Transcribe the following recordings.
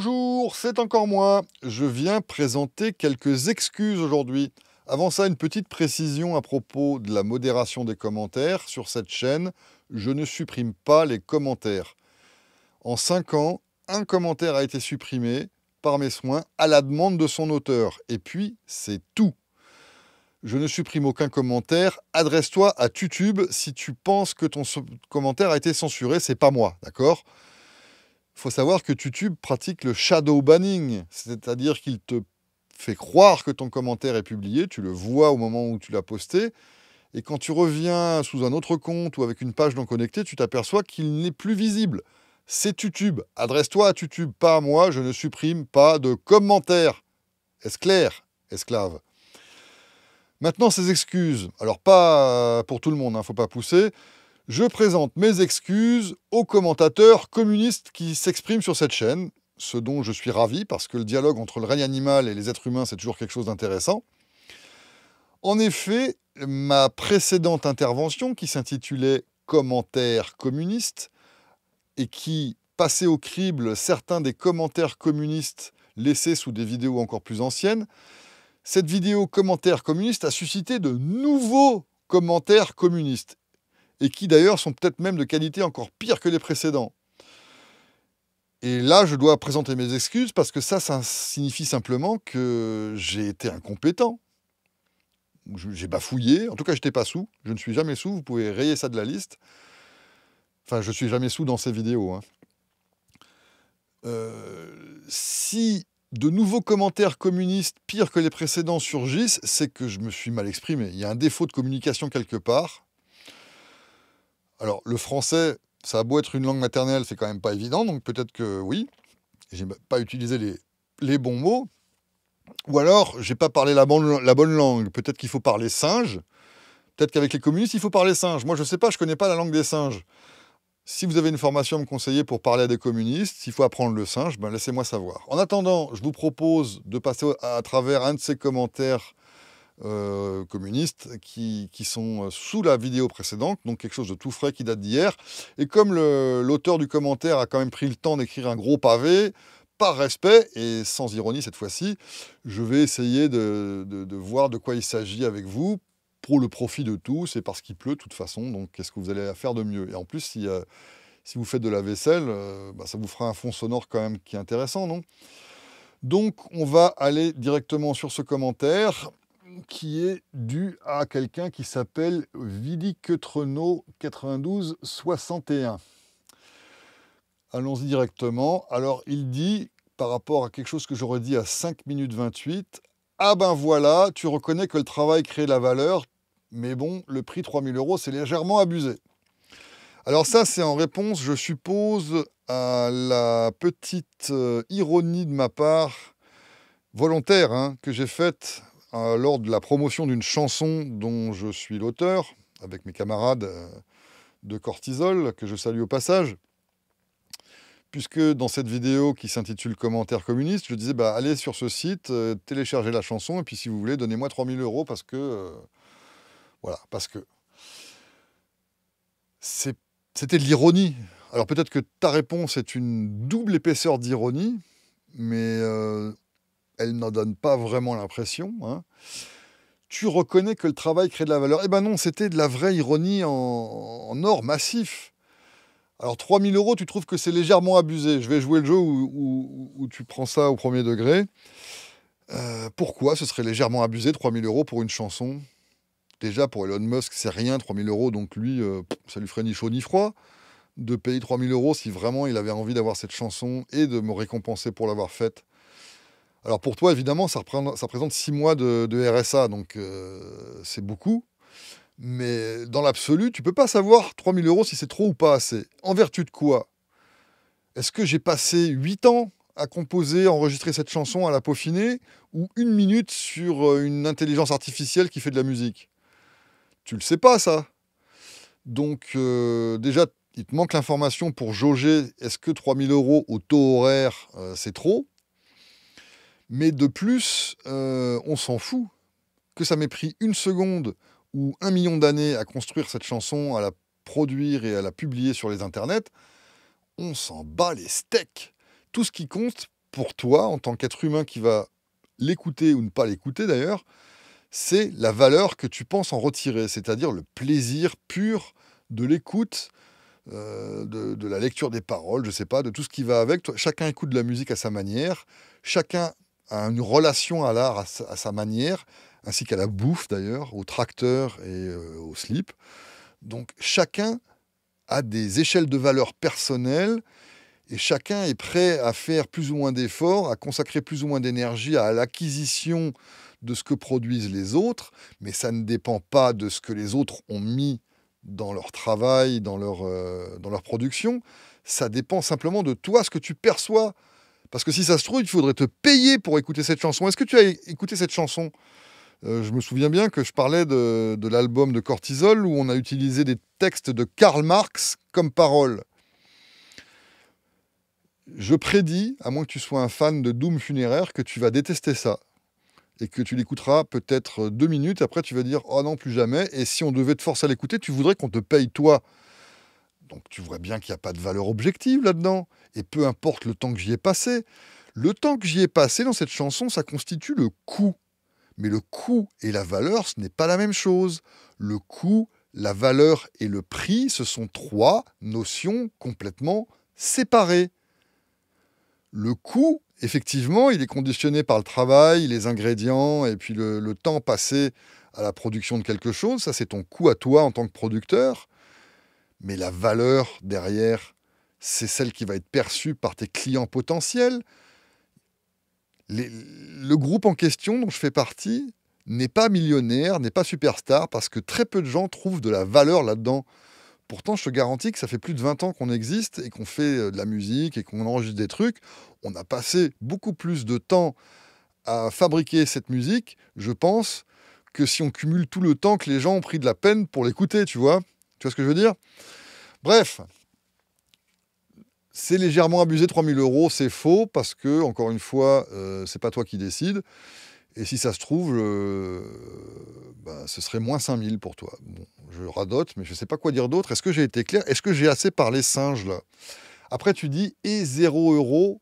Bonjour, c'est encore moi. Je viens présenter quelques excuses aujourd'hui. Avant ça, une petite précision à propos de la modération des commentaires. Sur cette chaîne, je ne supprime pas les commentaires. En 5 ans, un commentaire a été supprimé par mes soins à la demande de son auteur. Et puis, c'est tout. Je ne supprime aucun commentaire. Adresse-toi à YouTube si tu penses que ton commentaire a été censuré. C'est pas moi, d'accord faut savoir que YouTube pratique le shadow banning, c'est-à-dire qu'il te fait croire que ton commentaire est publié, tu le vois au moment où tu l'as posté, et quand tu reviens sous un autre compte ou avec une page non connectée, tu t'aperçois qu'il n'est plus visible. C'est YouTube. Adresse-toi à YouTube, pas à moi, je ne supprime pas de commentaires. Est-ce clair, esclave Maintenant, ces excuses. Alors, pas pour tout le monde, il hein, ne faut pas pousser. Je présente mes excuses aux commentateurs communistes qui s'expriment sur cette chaîne, ce dont je suis ravi parce que le dialogue entre le règne animal et les êtres humains, c'est toujours quelque chose d'intéressant. En effet, ma précédente intervention qui s'intitulait Commentaires communistes et qui passait au crible certains des commentaires communistes laissés sous des vidéos encore plus anciennes, cette vidéo commentaires communistes a suscité de nouveaux commentaires communistes et qui d'ailleurs sont peut-être même de qualité encore pire que les précédents. Et là, je dois présenter mes excuses parce que ça, ça signifie simplement que j'ai été incompétent. J'ai bafouillé, en tout cas, je n'étais pas sous, je ne suis jamais sous, vous pouvez rayer ça de la liste. Enfin, je ne suis jamais sous dans ces vidéos. Hein. Euh, si de nouveaux commentaires communistes pires que les précédents surgissent, c'est que je me suis mal exprimé. Il y a un défaut de communication quelque part. Alors, le français, ça a beau être une langue maternelle, c'est quand même pas évident, donc peut-être que oui, j'ai pas utilisé les, bons mots. Ou alors, j'ai pas parlé la bonne, langue. Peut-être qu'il faut parler singe. Peut-être qu'avec les communistes, il faut parler singe. Moi, je sais pas, je connais pas la langue des singes. Si vous avez une formation à me conseiller pour parler à des communistes, s'il faut apprendre le singe, ben laissez-moi savoir. En attendant, je vous propose de passer à travers un de ces commentaires euh, communistes qui, sont euh, sous la vidéo précédente, donc quelque chose de tout frais qui date d'hier. Et comme l'auteur du commentaire a quand même pris le temps d'écrire un gros pavé, par respect et sans ironie cette fois-ci, je vais essayer de, voir de quoi il s'agit avec vous pour le profit de tous et parce qu'il pleut de toute façon, donc qu'est-ce que vous allez faire de mieux Et en plus, si, euh, vous faites de la vaisselle, bah, ça vous fera un fond sonore quand même qui est intéressant, non Donc on va aller directement sur ce commentaire qui est dû à quelqu'un qui s'appelle Vidi 92, 9261. Allons-y directement. Alors il dit, par rapport à quelque chose que j'aurais dit à 5 minutes 28, ah ben voilà, tu reconnais que le travail crée la valeur, mais bon, le prix 3000 euros, c'est légèrement abusé. Alors ça, c'est en réponse, je suppose, à la petite euh, ironie de ma part, volontaire, hein, que j'ai faite euh, lors de la promotion d'une chanson dont je suis l'auteur, avec mes camarades euh, de Cortisol, que je salue au passage, puisque dans cette vidéo qui s'intitule Commentaire communiste », je disais bah, allez sur ce site, euh, téléchargez la chanson, et puis si vous voulez, donnez-moi 3000 euros parce que. voilà, parce que. C'était de l'ironie. Alors peut-être que ta réponse est une double épaisseur d'ironie, mais elle n'en donne pas vraiment l'impression. Hein. Tu reconnais que le travail crée de la valeur. Eh ben non, c'était de la vraie ironie en, or massif. Alors 3000 euros, tu trouves que c'est légèrement abusé. Je vais jouer le jeu où, tu prends ça au premier degré. Euh, pourquoi ce serait légèrement abusé 3000 euros pour une chanson Déjà pour Elon Musk, c'est rien 3000 euros, donc lui, euh, ça lui ferait ni chaud ni froid de payer 3000 euros si vraiment il avait envie d'avoir cette chanson et de me récompenser pour l'avoir faite. Alors pour toi, évidemment, ça, représente, 6 mois de, RSA, donc euh, c'est beaucoup. Mais dans l'absolu, tu peux pas savoir 3000 euros si c'est trop ou pas assez. En vertu de quoi Est-ce que j'ai passé 8 ans à composer, à enregistrer cette chanson, à la peaufinée, ou une minute sur euh, une intelligence artificielle qui fait de la musique Tu le sais pas, ça. Donc euh, déjà, il te manque l'information pour jauger est-ce que 3000 euros au taux horaire, c'est trop mais de plus, euh, on s'en fout. Que ça m'ait pris une seconde ou un million d'années à construire cette chanson, à la produire et à la publier sur les internets, on s'en bat les steaks. Tout ce qui compte pour toi, en tant qu'être humain qui va l'écouter ou ne pas l'écouter d'ailleurs, c'est la valeur que tu penses en retirer, c'est-à-dire le plaisir pur de l'écoute, euh, de, la lecture des paroles, je sais pas, de tout ce qui va avec. Chacun écoute de la musique à sa manière, chacun une relation à l'art à, sa manière, ainsi qu'à la bouffe d'ailleurs, au tracteur et euh, au slip. Donc chacun a des échelles de valeur personnelles et chacun est prêt à faire plus ou moins d'efforts, à consacrer plus ou moins d'énergie à l'acquisition de ce que produisent les autres, mais ça ne dépend pas de ce que les autres ont mis dans leur travail, dans leur euh, production. Ça dépend simplement de toi, ce que tu perçois parce que si ça se trouve, il faudrait te payer pour écouter cette chanson. Est-ce que tu as écouté cette chanson euh, Je me souviens bien que je parlais de, l'album de Cortisol où on a utilisé des textes de Karl Marx comme paroles. Je prédis, à moins que tu sois un fan de Doom funéraire, que tu vas détester ça. Et que tu l'écouteras peut-être deux minutes, après tu vas dire Oh non, plus jamais. Et si on devait te forcer à l'écouter, tu voudrais qu'on te paye toi donc tu vois bien qu'il n'y a pas de valeur objective là-dedans. Et peu importe le temps que j'y ai passé, le temps que j'y ai passé dans cette chanson, ça constitue le coût. Mais le coût et la valeur, ce n'est pas la même chose. Le coût, la valeur et le prix, ce sont trois notions complètement séparées. Le coût, effectivement, il est conditionné par le travail, les ingrédients et puis le, le temps passé à la production de quelque chose. Ça, c'est ton coût à toi en tant que producteur mais la valeur derrière, c'est celle qui va être perçue par tes clients potentiels. le groupe en question dont je fais partie n'est pas millionnaire, n'est pas superstar, parce que très peu de gens trouvent de la valeur là-dedans. Pourtant, je te garantis que ça fait plus de 20 ans qu'on existe et qu'on fait euh, de la musique et qu'on enregistre des trucs. On a passé beaucoup plus de temps à fabriquer cette musique, je pense, que si on cumule tout le temps que les gens ont pris de la peine pour l'écouter, tu vois. Tu vois ce que je veux dire Bref, c'est légèrement abusé 3000 euros, c'est faux, parce que, encore une fois, euh, c'est pas toi qui décides. Et si ça se trouve, euh, bah, ce serait moins 5000 pour toi. Bon, je radote, mais je ne sais pas quoi dire d'autre. Est-ce que j'ai été clair Est-ce que j'ai assez parlé singe là Après, tu dis, et 0 euros,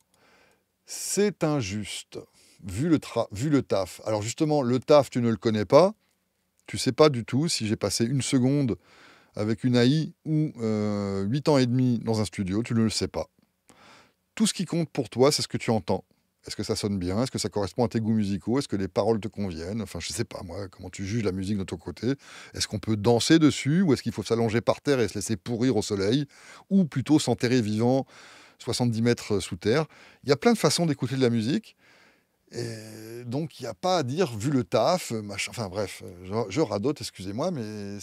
c'est injuste, vu le, vu le taf. Alors justement, le taf, tu ne le connais pas. Tu sais pas du tout si j'ai passé une seconde avec une AI ou 8 euh, ans et demi dans un studio, tu ne le sais pas. Tout ce qui compte pour toi, c'est ce que tu entends. Est-ce que ça sonne bien Est-ce que ça correspond à tes goûts musicaux Est-ce que les paroles te conviennent Enfin, je ne sais pas, moi, comment tu juges la musique de ton côté Est-ce qu'on peut danser dessus Ou est-ce qu'il faut s'allonger par terre et se laisser pourrir au soleil Ou plutôt s'enterrer vivant 70 mètres sous terre Il y a plein de façons d'écouter de la musique. Et donc, il n'y a pas à dire, vu le taf, euh, machin. Enfin, bref, euh, je, je radote, excusez-moi, mais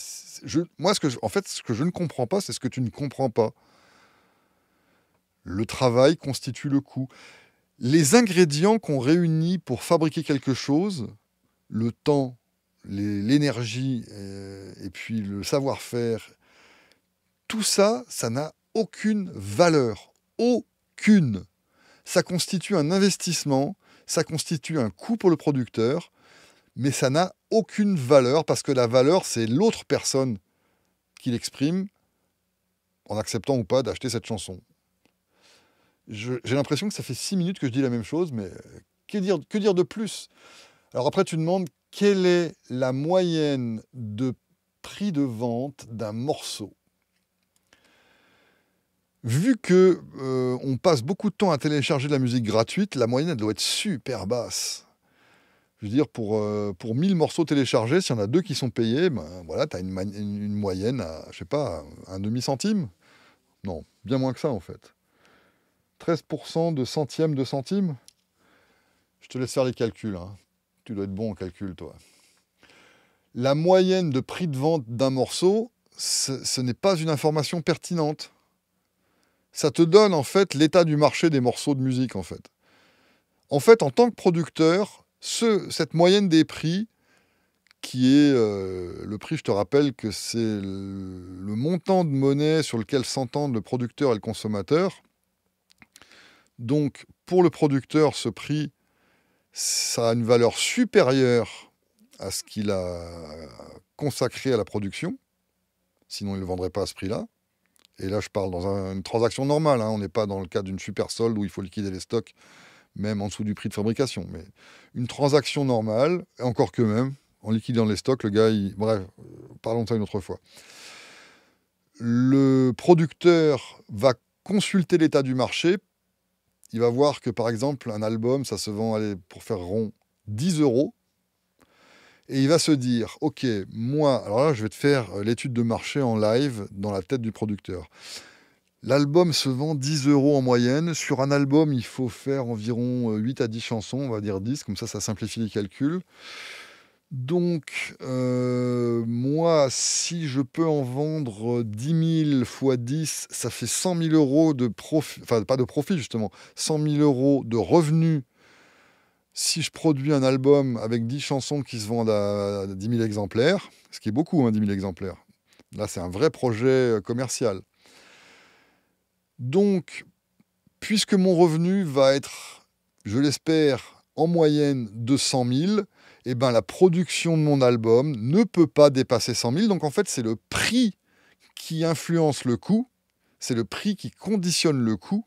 moi, ce que en fait, ce que je ne comprends pas, c'est ce que tu ne comprends pas. Le travail constitue le coût. Les ingrédients qu'on réunit pour fabriquer quelque chose, le temps, l'énergie euh, et puis le savoir-faire, tout ça, ça n'a aucune valeur. Aucune. Ça constitue un investissement ça constitue un coût pour le producteur, mais ça n'a aucune valeur parce que la valeur, c'est l'autre personne qui l'exprime en acceptant ou pas d'acheter cette chanson. J'ai l'impression que ça fait six minutes que je dis la même chose, mais euh, que dire, que dire de plus Alors après, tu demandes quelle est la moyenne de prix de vente d'un morceau vu que euh, on passe beaucoup de temps à télécharger de la musique gratuite, la moyenne doit être super basse. Je veux dire, pour, 1000 euh, morceaux téléchargés, s'il y en a deux qui sont payés, ben, voilà, tu as une, moyenne à, je sais pas, un demi-centime Non, bien moins que ça en fait. 13% de centième de centime Je te laisse faire les calculs. Hein. Tu dois être bon en calcul, toi. La moyenne de prix de vente d'un morceau, ce n'est pas une information pertinente ça te donne en fait l'état du marché des morceaux de musique en fait. En fait, en tant que producteur, ce, cette moyenne des prix, qui est euh, le prix, je te rappelle que c'est le montant de monnaie sur lequel s'entendent le producteur et le consommateur. Donc pour le producteur, ce prix, ça a une valeur supérieure à ce qu'il a consacré à la production, sinon il ne vendrait pas à ce prix-là. Et là, je parle dans une transaction normale. Hein. on n'est pas dans le cas d'une super solde où il faut liquider les stocks, même en dessous du prix de fabrication. Mais une transaction normale, encore que même, en liquidant les stocks, le gars, bref, euh, parlons de ça une autre fois. Le producteur va consulter l'état du marché. Il va voir que, par exemple, un album, ça se vend pour faire rond 10 euros. Et il va se dire, OK, moi, alors là, je vais te faire euh, l'étude de marché en live dans la tête du producteur. L'album se vend 10 euros en moyenne. Sur un album, il faut faire environ 8 euh, à 10 chansons, on va dire 10, comme ça, ça simplifie les calculs. Donc, euh, moi, si je peux en vendre 10 000 fois 10, ça fait 100 000 euros de profit, enfin pas de profit justement, 100 000 euros de revenus si je produis un album avec 10 chansons qui se vendent à 10 000 exemplaires, ce qui est beaucoup, 10 hein, 000 exemplaires, là c'est un vrai projet euh, commercial. Donc, puisque mon revenu va être, je l'espère, en moyenne de 100 000, eh ben, la production de mon album ne peut pas dépasser 100 000. Donc en fait, c'est le prix qui influence le coût, c'est le prix qui conditionne le coût.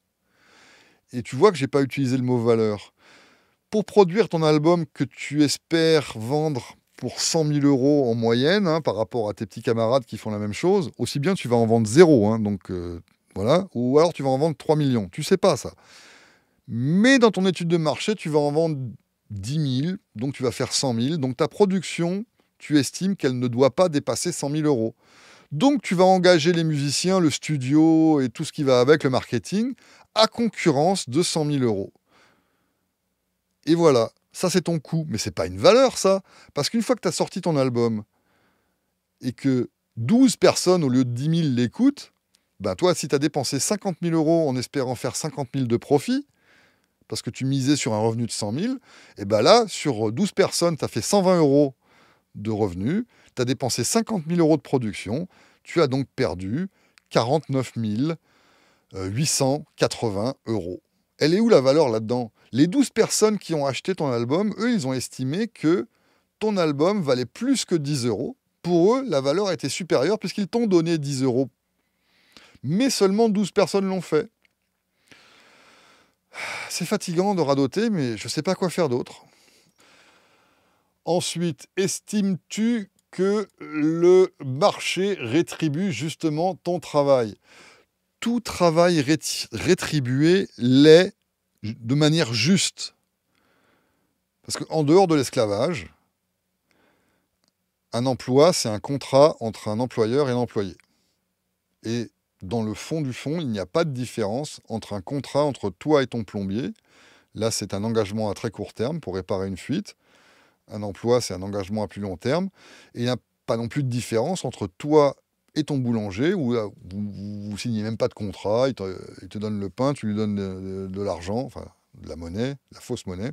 Et tu vois que je n'ai pas utilisé le mot valeur pour produire ton album que tu espères vendre pour 100 000 euros en moyenne hein, par rapport à tes petits camarades qui font la même chose, aussi bien tu vas en vendre zéro, hein, donc euh, voilà, ou alors tu vas en vendre 3 millions, tu sais pas ça. Mais dans ton étude de marché, tu vas en vendre 10 000, donc tu vas faire 100 000, donc ta production, tu estimes qu'elle ne doit pas dépasser 100 000 euros. Donc tu vas engager les musiciens, le studio et tout ce qui va avec, le marketing, à concurrence de 100 000 euros et voilà, ça c'est ton coût, mais ce c'est pas une valeur ça, parce qu'une fois que tu as sorti ton album et que 12 personnes au lieu de 10 000 l'écoutent, bah, toi si tu as dépensé 50 000 euros en espérant faire 50 000 de profit, parce que tu misais sur un revenu de 100 000, et ben là sur 12 personnes, tu as fait 120 euros de revenus, tu as dépensé 50 000 euros de production, tu as donc perdu 49 880 euh, euros elle est où la valeur là-dedans Les 12 personnes qui ont acheté ton album, eux, ils ont estimé que ton album valait plus que 10 euros. Pour eux, la valeur était supérieure puisqu'ils t'ont donné 10 euros. Mais seulement 12 personnes l'ont fait. C'est fatigant de radoter, mais je ne sais pas quoi faire d'autre. Ensuite, estimes-tu que le marché rétribue justement ton travail tout travail rétribué l'est de manière juste. Parce qu'en dehors de l'esclavage, un emploi, c'est un contrat entre un employeur et l'employé Et dans le fond du fond, il n'y a pas de différence entre un contrat entre toi et ton plombier. Là, c'est un engagement à très court terme pour réparer une fuite. Un emploi, c'est un engagement à plus long terme. Et il n'y a pas non plus de différence entre toi et ton boulanger, où euh, vous, ne signez même pas de contrat, il te, donne le pain, tu lui donnes de, l'argent, enfin de la monnaie, de la fausse monnaie.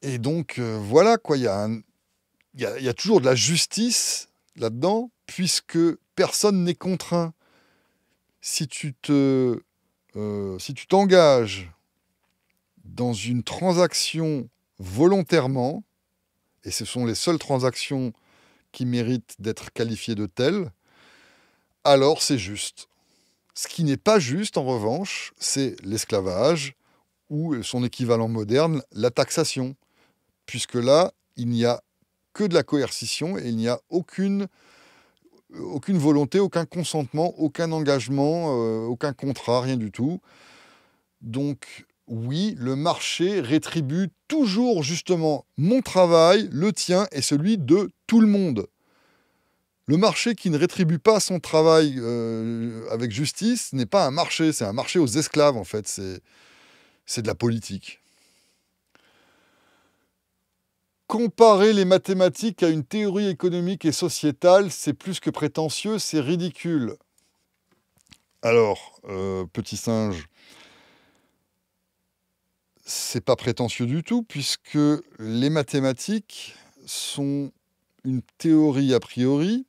Et donc euh, voilà quoi, il y, y, a, y a toujours de la justice là-dedans, puisque personne n'est contraint. Si tu te, euh, si tu t'engages dans une transaction volontairement, et ce sont les seules transactions qui méritent d'être qualifiées de telles, alors c'est juste. Ce qui n'est pas juste, en revanche, c'est l'esclavage ou son équivalent moderne, la taxation. Puisque là, il n'y a que de la coercition et il n'y a aucune, euh, volonté, aucun consentement, aucun engagement, euh, aucun contrat, rien du tout. Donc oui, le marché rétribue toujours justement mon travail, le tien et celui de tout le monde. Le marché qui ne rétribue pas son travail euh, avec justice n'est pas un marché, c'est un marché aux esclaves en fait, c'est de la politique. Comparer les mathématiques à une théorie économique et sociétale, c'est plus que prétentieux, c'est ridicule. Alors, euh, petit singe, c'est pas prétentieux du tout, puisque les mathématiques sont une théorie a priori,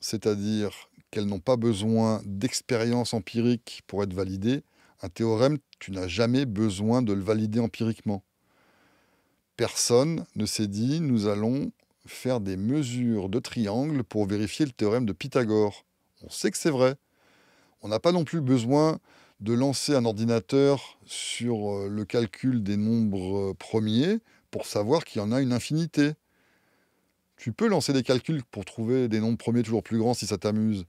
c'est-à-dire qu'elles n'ont pas besoin d'expérience empirique pour être validées. Un théorème, tu n'as jamais besoin de le valider empiriquement. Personne ne s'est dit nous allons faire des mesures de triangle pour vérifier le théorème de Pythagore. On sait que c'est vrai. On n'a pas non plus besoin de lancer un ordinateur sur euh, le calcul des nombres euh, premiers pour savoir qu'il y en a une infinité. Tu peux lancer des calculs pour trouver des nombres premiers toujours plus grands si ça t'amuse.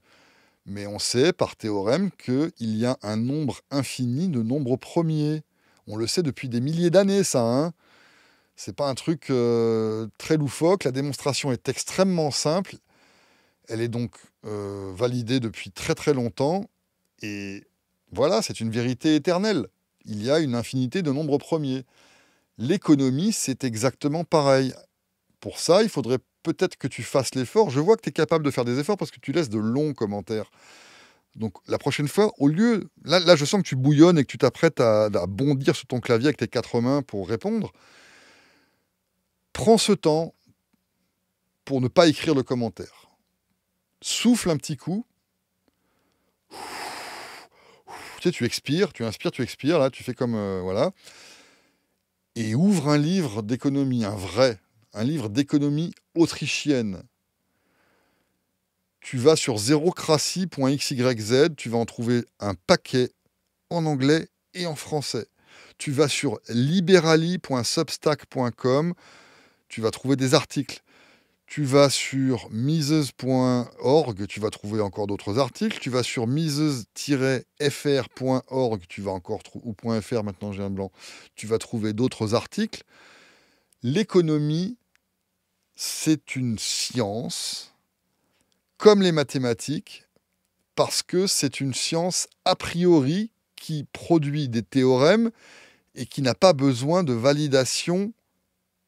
Mais on sait par théorème qu'il y a un nombre infini de nombres premiers. On le sait depuis des milliers d'années, ça. Hein c'est pas un truc euh, très loufoque. La démonstration est extrêmement simple. Elle est donc euh, validée depuis très très longtemps. Et voilà, c'est une vérité éternelle. Il y a une infinité de nombres premiers. L'économie, c'est exactement pareil. Pour ça, il faudrait peut-être que tu fasses l'effort. Je vois que tu es capable de faire des efforts parce que tu laisses de longs commentaires. Donc la prochaine fois, au lieu, là, je sens que tu bouillonnes et que tu t'apprêtes à, bondir sur ton clavier avec tes quatre mains pour répondre, prends ce temps pour ne pas écrire le commentaire. Souffle un petit coup. Tu, tu expires, tu inspires, tu expires, là tu fais comme... Euh, voilà. Et ouvre un livre d'économie, un vrai, un livre d'économie autrichienne. Tu vas sur zérocratie.xyz, tu vas en trouver un paquet en anglais et en français. Tu vas sur liberali.substack.com, tu vas trouver des articles. Tu vas sur mises.org, tu vas trouver encore d'autres articles. Tu vas sur mises-fr.org, tu vas encore .fr maintenant j'ai un blanc. Tu vas trouver d'autres articles. L'économie, c'est une science, comme les mathématiques, parce que c'est une science a priori qui produit des théorèmes et qui n'a pas besoin de validation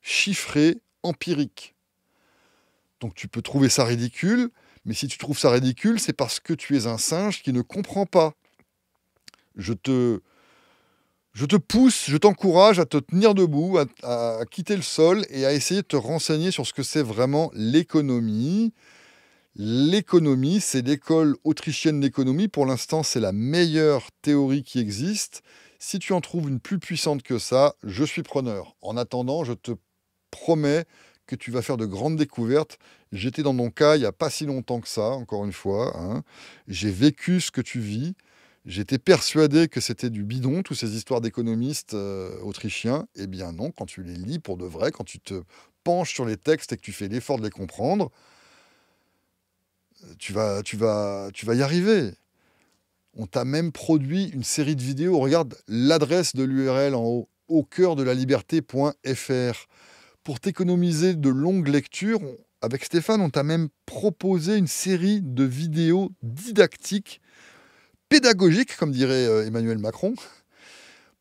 chiffrée, empirique. Donc tu peux trouver ça ridicule, mais si tu trouves ça ridicule, c'est parce que tu es un singe qui ne comprend pas. Je te je te pousse, je t'encourage à te tenir debout, à, quitter le sol et à essayer de te renseigner sur ce que c'est vraiment l'économie. L'économie, c'est l'école autrichienne d'économie. Pour l'instant, c'est la meilleure théorie qui existe. Si tu en trouves une plus puissante que ça, je suis preneur. En attendant, je te promets que tu vas faire de grandes découvertes. J'étais dans mon cas il n'y a pas si longtemps que ça, encore une fois. Hein. J'ai vécu ce que tu vis. J'étais persuadé que c'était du bidon, toutes ces histoires d'économistes euh, autrichiens. Eh bien non, quand tu les lis pour de vrai, quand tu te penches sur les textes et que tu fais l'effort de les comprendre, euh, tu vas, tu vas, tu vas y arriver. On t'a même produit une série de vidéos. Regarde l'adresse de l'URL en haut, au cœur de la liberté.fr. Pour t'économiser de longues lectures, avec Stéphane, on t'a même proposé une série de vidéos didactiques pédagogique, comme dirait euh, Emmanuel Macron,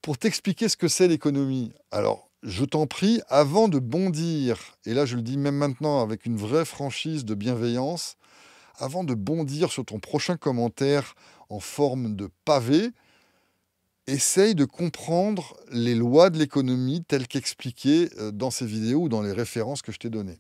pour t'expliquer ce que c'est l'économie. Alors, je t'en prie, avant de bondir, et là je le dis même maintenant avec une vraie franchise de bienveillance, avant de bondir sur ton prochain commentaire en forme de pavé, essaye de comprendre les lois de l'économie telles qu'expliquées euh, dans ces vidéos ou dans les références que je t'ai données.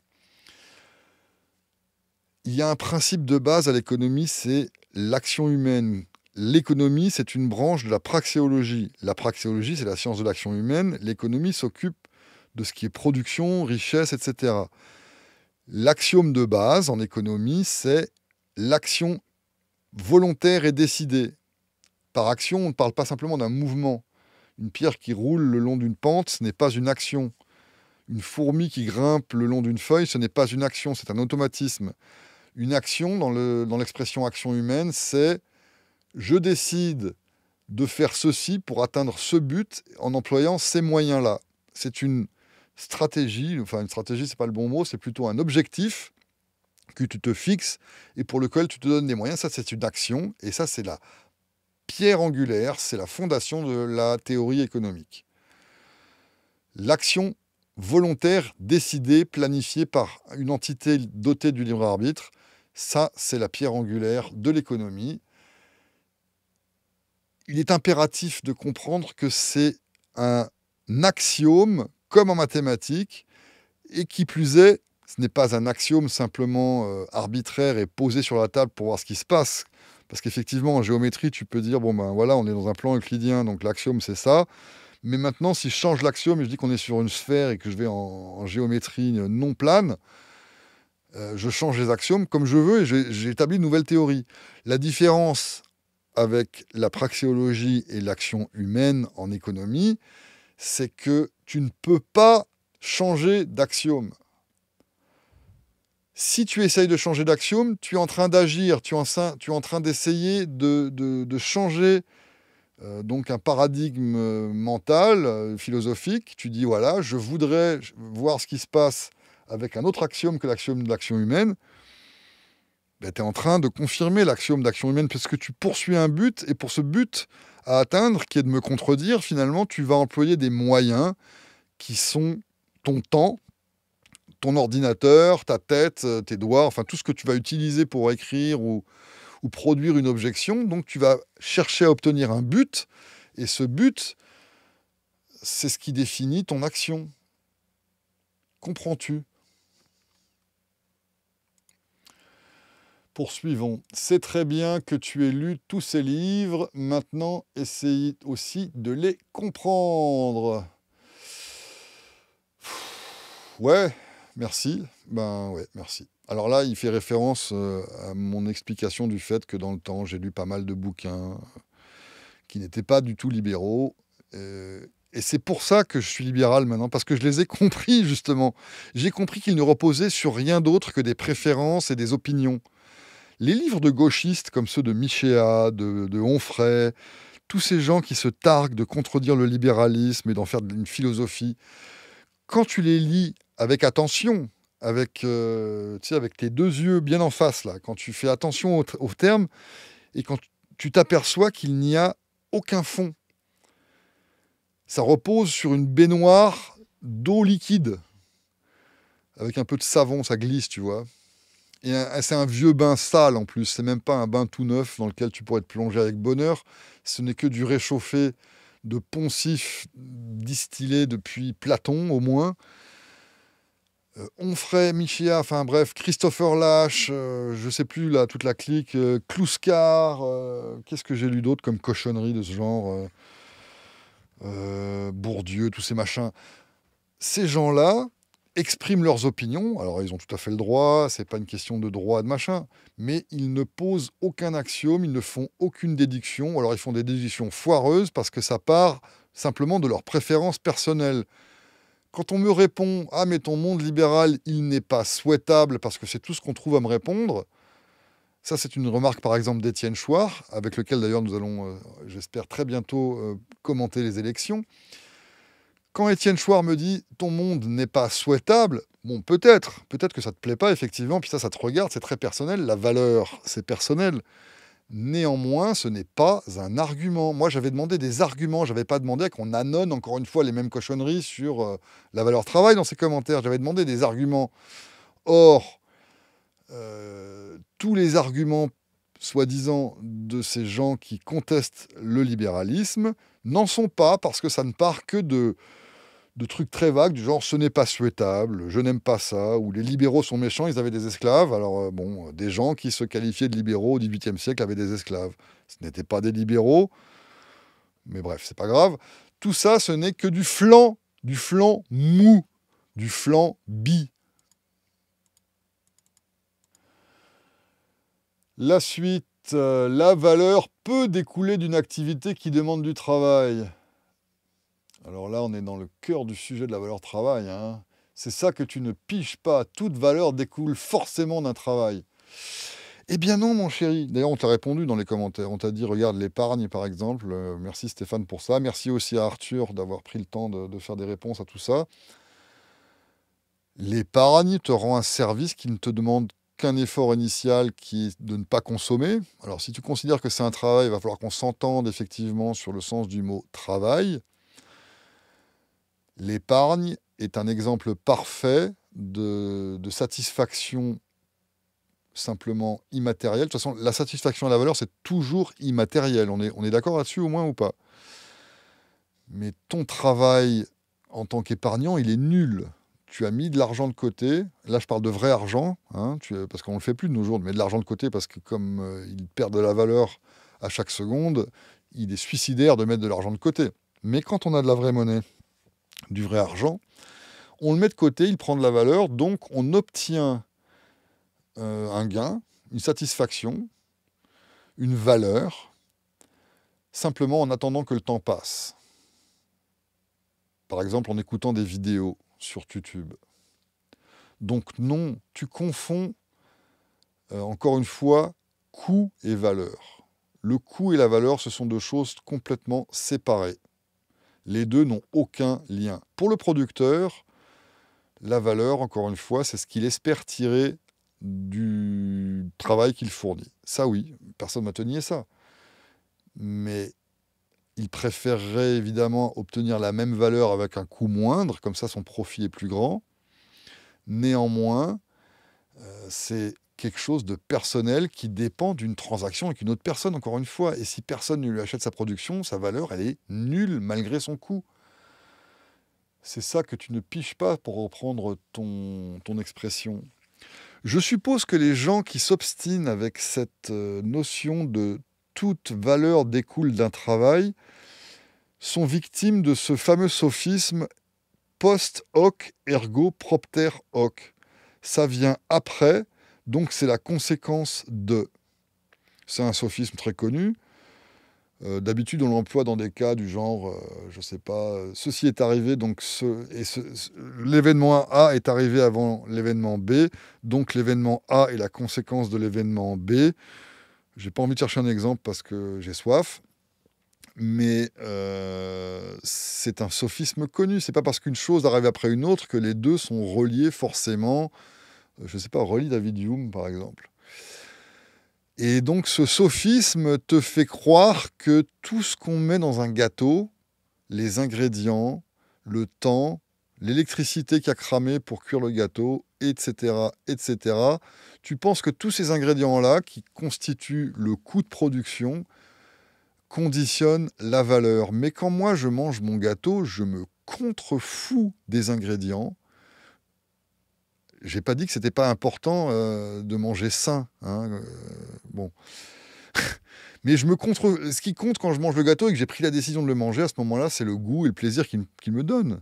Il y a un principe de base à l'économie, c'est l'action humaine l'économie, c'est une branche de la praxéologie. La praxéologie, c'est la science de l'action humaine. L'économie s'occupe de ce qui est production, richesse, etc. L'axiome de base en économie, c'est l'action volontaire et décidée. Par action, on ne parle pas simplement d'un mouvement. Une pierre qui roule le long d'une pente, ce n'est pas une action. Une fourmi qui grimpe le long d'une feuille, ce n'est pas une action, c'est un automatisme. Une action, dans l'expression action humaine, c'est je décide de faire ceci pour atteindre ce but en employant ces moyens-là. C'est une stratégie, enfin une stratégie, n'est pas le bon mot, c'est plutôt un objectif que tu te fixes et pour lequel tu te donnes des moyens. Ça, c'est une action et ça, c'est la pierre angulaire, c'est la fondation de la théorie économique. L'action volontaire, décidée, planifiée par une entité dotée du libre arbitre, ça, c'est la pierre angulaire de l'économie il est impératif de comprendre que c'est un axiome, comme en mathématiques, et qui plus est, ce n'est pas un axiome simplement euh, arbitraire et posé sur la table pour voir ce qui se passe. Parce qu'effectivement, en géométrie, tu peux dire, bon ben voilà, on est dans un plan euclidien, donc l'axiome c'est ça. Mais maintenant, si je change l'axiome et je dis qu'on est sur une sphère et que je vais en, géométrie euh, non plane, euh, je change les axiomes comme je veux et j'établis une nouvelle théorie. La différence avec la praxéologie et l'action humaine en économie, c'est que tu ne peux pas changer d'axiome. Si tu essayes de changer d'axiome, tu es en train d'agir, tu, es en train d'essayer de, changer euh, donc un paradigme euh, mental, euh, philosophique. Tu dis, voilà, je voudrais voir ce qui se passe avec un autre axiome que l'axiome de l'action humaine. Ben, tu es en train de confirmer l'axiome d'action humaine parce que tu poursuis un but et pour ce but à atteindre, qui est de me contredire, finalement, tu vas employer des moyens qui sont ton temps, ton ordinateur, ta tête, euh, tes doigts, enfin tout ce que tu vas utiliser pour écrire ou produire une objection. Donc tu vas chercher à obtenir un but et ce but, c'est ce qui définit ton action. Comprends-tu Poursuivons. C'est très bien que tu aies lu tous ces livres, maintenant essaye aussi de les comprendre. Ouais, merci. Ben ouais, merci. Alors là, il fait référence euh, à mon explication du fait que dans le temps, j'ai lu pas mal de bouquins euh, qui n'étaient pas du tout libéraux. Euh, et c'est pour ça que je suis libéral maintenant, parce que je les ai compris justement. J'ai compris qu'ils ne reposaient sur rien d'autre que des préférences et des opinions. Les livres de gauchistes comme ceux de Michéa, de, de Onfray, tous ces gens qui se targuent de contredire le libéralisme et d'en faire une philosophie, quand tu les lis avec attention, avec, euh, avec tes deux yeux bien en face, là, quand tu fais attention aux, aux termes, et quand tu t'aperçois qu'il n'y a aucun fond. Ça repose sur une baignoire d'eau liquide, avec un peu de savon, ça glisse, tu vois. Et c'est un vieux bain sale en plus. C'est même pas un bain tout neuf dans lequel tu pourrais te plonger avec bonheur. Ce n'est que du réchauffé de poncif distillé depuis Platon au moins. Euh, Onfray, Michia, enfin bref, Christopher Lash, euh, je sais plus là, toute la clique, euh, Clouscar, qu'est-ce que j'ai lu d'autre comme cochonnerie de ce genre Bourdieu, tous ces machins. Ces gens-là, expriment leurs opinions. Alors, ils ont tout à fait le droit, c'est pas une question de droit, de machin, mais ils ne posent aucun axiome, ils ne font aucune déduction. Alors, ils font des déductions foireuses parce que ça part simplement de leurs préférences personnelles. Quand on me répond Ah, mais ton monde libéral, il n'est pas souhaitable parce que c'est tout ce qu'on trouve à me répondre. Ça, c'est une remarque, par exemple, d'Étienne Chouard, avec lequel d'ailleurs nous allons, euh, j'espère, très bientôt euh, commenter les élections. Quand Étienne Chouard me dit ton monde n'est pas souhaitable, bon, peut-être, peut-être que ça ne te plaît pas, effectivement, puis ça, ça te regarde, c'est très personnel, la valeur, c'est personnel. Néanmoins, ce n'est pas un argument. Moi, j'avais demandé des arguments. J'avais pas demandé à qu'on anonne, encore une fois les mêmes cochonneries sur euh, la valeur travail dans ses commentaires. J'avais demandé des arguments. Or, euh, tous les arguments soi-disant de ces gens qui contestent le libéralisme n'en sont pas parce que ça ne part que de de trucs très vagues du genre ce n'est pas souhaitable, je n'aime pas ça, ou les libéraux sont méchants, ils avaient des esclaves. Alors euh, bon, euh, des gens qui se qualifiaient de libéraux au XVIIIe siècle avaient des esclaves. Ce n'étaient pas des libéraux, mais bref, c'est pas grave. Tout ça, ce n'est que du flanc, du flanc mou, du flanc bi. La suite, euh, la valeur peut découler d'une activité qui demande du travail. Alors là, on est dans le cœur du sujet de la valeur travail. Hein. C'est ça que tu ne piges pas. Toute valeur découle forcément d'un travail. Eh bien non, mon chéri. D'ailleurs, on t'a répondu dans les commentaires. On t'a dit, regarde l'épargne, par exemple. Euh, merci Stéphane pour ça. Merci aussi à Arthur d'avoir pris le temps de, de faire des réponses à tout ça. L'épargne te rend un service qui ne te demande qu'un effort initial qui est de ne pas consommer. Alors si tu considères que c'est un travail, il va falloir qu'on s'entende effectivement sur le sens du mot travail. L'épargne est un exemple parfait de, satisfaction simplement immatérielle. De toute façon, la satisfaction à la valeur, c'est toujours immatériel. On est, d'accord là-dessus au moins ou pas Mais ton travail en tant qu'épargnant, il est nul. Tu as mis de l'argent de côté. Là, je parle de vrai argent, hein, parce qu'on ne le fait plus de nos jours, mais de l'argent de côté parce que comme euh, il perd de la valeur à chaque seconde, il est suicidaire de mettre de l'argent de côté. Mais quand on a de la vraie monnaie, du vrai argent, on le met de côté, il prend de la valeur, donc on obtient euh, un gain, une satisfaction, une valeur, simplement en attendant que le temps passe. Par exemple en écoutant des vidéos sur YouTube. Donc non, tu confonds, euh, encore une fois, coût et valeur. Le coût et la valeur, ce sont deux choses complètement séparées. Les deux n'ont aucun lien. Pour le producteur, la valeur, encore une fois, c'est ce qu'il espère tirer du travail qu'il fournit. Ça oui, personne ne m'a tenu ça. Mais il préférerait évidemment obtenir la même valeur avec un coût moindre, comme ça son profit est plus grand. Néanmoins, euh, c'est quelque chose de personnel qui dépend d'une transaction avec une autre personne, encore une fois. Et si personne ne lui achète sa production, sa valeur, elle est nulle malgré son coût. C'est ça que tu ne piches pas pour reprendre ton, ton expression. Je suppose que les gens qui s'obstinent avec cette euh, notion de toute valeur découle d'un travail sont victimes de ce fameux sophisme post hoc ergo propter hoc. Ça vient après, donc c'est la conséquence de. C'est un sophisme très connu. Euh, d'habitude, on l'emploie dans des cas du genre, euh, je ne sais pas, euh, ceci est arrivé, donc l'événement A est arrivé avant l'événement B, donc l'événement A est la conséquence de l'événement B. Je n'ai pas envie de chercher un exemple parce que j'ai soif, mais c'est un sophisme connu. C'est pas parce qu'une chose arrive après une autre que les deux sont reliés forcément je ne sais pas, relis David Hume par exemple. Et donc ce sophisme te fait croire que tout ce qu'on met dans un gâteau, les ingrédients, le temps, l'électricité qui a cramé pour cuire le gâteau, etc., etc., tu penses que tous ces ingrédients-là qui constituent le coût de production conditionnent la valeur. Mais quand moi je mange mon gâteau, je me contrefous des ingrédients j'ai pas dit que c'était pas important euh, de manger sain. Hein, euh, bon. Mais je me contre... ce qui compte quand je mange le gâteau et que j'ai pris la décision de le manger, à ce moment-là, c'est le goût et le plaisir qu'il me donne.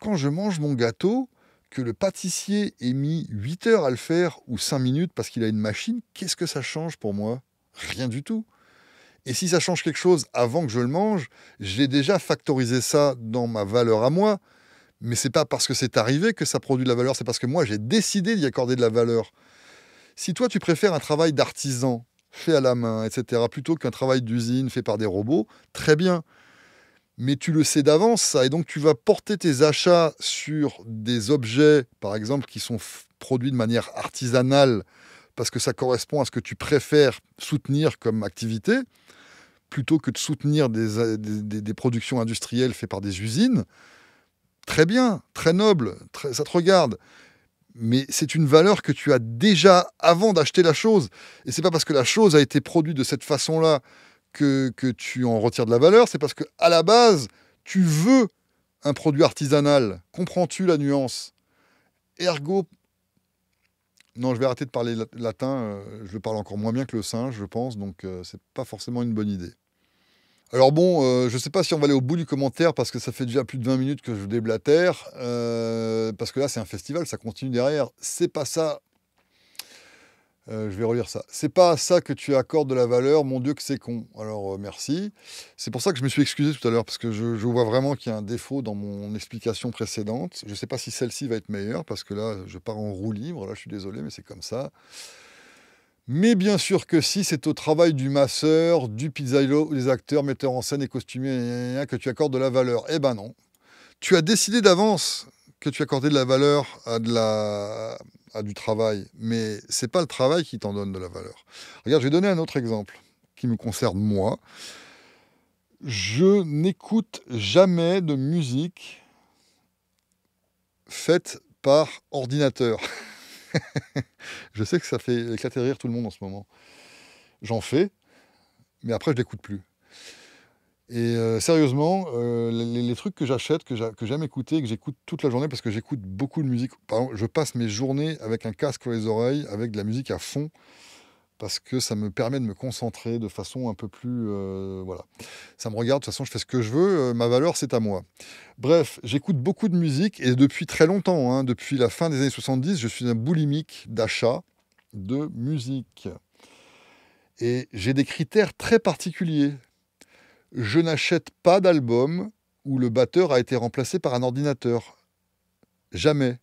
Quand je mange mon gâteau, que le pâtissier ait mis 8 heures à le faire ou 5 minutes parce qu'il a une machine, qu'est-ce que ça change pour moi Rien du tout. Et si ça change quelque chose avant que je le mange, j'ai déjà factorisé ça dans ma valeur à moi. Mais c'est pas parce que c'est arrivé que ça produit de la valeur, c'est parce que moi j'ai décidé d'y accorder de la valeur. Si toi tu préfères un travail d'artisan fait à la main, etc., plutôt qu'un travail d'usine fait par des robots, très bien. Mais tu le sais d'avance, ça, et donc tu vas porter tes achats sur des objets, par exemple, qui sont produits de manière artisanale, parce que ça correspond à ce que tu préfères soutenir comme activité, plutôt que de soutenir des, des productions industrielles faites par des usines. Très bien, très noble, ça te regarde. Mais c'est une valeur que tu as déjà avant d'acheter la chose. Et c'est pas parce que la chose a été produite de cette façon-là que, que tu en retires de la valeur. C'est parce que à la base, tu veux un produit artisanal. Comprends-tu la nuance Ergo, non, je vais arrêter de parler latin. Euh, je parle encore moins bien que le singe, je pense, donc euh, c'est pas forcément une bonne idée. Alors bon, euh, je ne sais pas si on va aller au bout du commentaire parce que ça fait déjà plus de 20 minutes que je déblatère. Euh, parce que là, c'est un festival, ça continue derrière. C'est pas ça. Euh, je vais relire ça. C'est pas à ça que tu accordes de la valeur, mon Dieu que c'est con. Alors merci. C'est pour ça que je me suis excusé tout à l'heure, parce que je, je vois vraiment qu'il y a un défaut dans mon explication précédente. Je ne sais pas si celle-ci va être meilleure, parce que là, je pars en roue libre. Là, je suis désolé, mais c'est comme ça. Mais bien sûr que si, c'est au travail du masseur, du pizzaïlo, des acteurs, metteurs en scène et costumiers que tu accordes de la valeur. Eh ben non. Tu as décidé d'avance que tu accordais de la valeur à, à du travail, mais ce n'est pas le travail qui t'en donne de la valeur. Regarde, je vais donner un autre exemple qui me concerne moi. Je n'écoute jamais de musique faite par ordinateur. je sais que ça fait éclater rire tout le monde en ce moment. J'en fais, mais après je l'écoute plus. Et euh, sérieusement, euh, les, trucs que j'achète, que j'aime écouter, que j'écoute toute la journée, parce que j'écoute beaucoup de musique. je passe mes journées avec un casque sur les oreilles, avec de la musique à fond parce que ça me permet de me concentrer de façon un peu plus... Euh, voilà. Ça me regarde, de toute façon, je fais ce que je veux, euh, ma valeur, c'est à moi. Bref, j'écoute beaucoup de musique, et depuis très longtemps, hein, depuis la fin des années 70, je suis un boulimique d'achat de musique. Et j'ai des critères très particuliers. Je n'achète pas d'album où le batteur a été remplacé par un ordinateur. Jamais.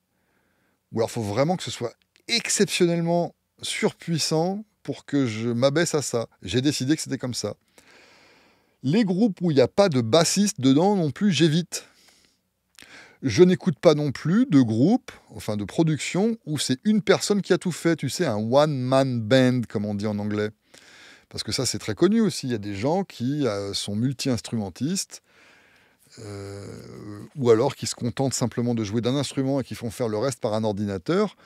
Ou alors, il faut vraiment que ce soit exceptionnellement surpuissant pour que je m'abaisse à ça. J'ai décidé que c'était comme ça. Les groupes où il n'y a pas de bassiste dedans non plus, j'évite. Je n'écoute pas non plus de groupes, enfin de production, où c'est une personne qui a tout fait, tu sais, un one-man band, comme on dit en anglais. Parce que ça, c'est très connu aussi. Il y a des gens qui euh, sont multi-instrumentistes, euh, ou alors qui se contentent simplement de jouer d'un instrument et qui font faire le reste par un ordinateur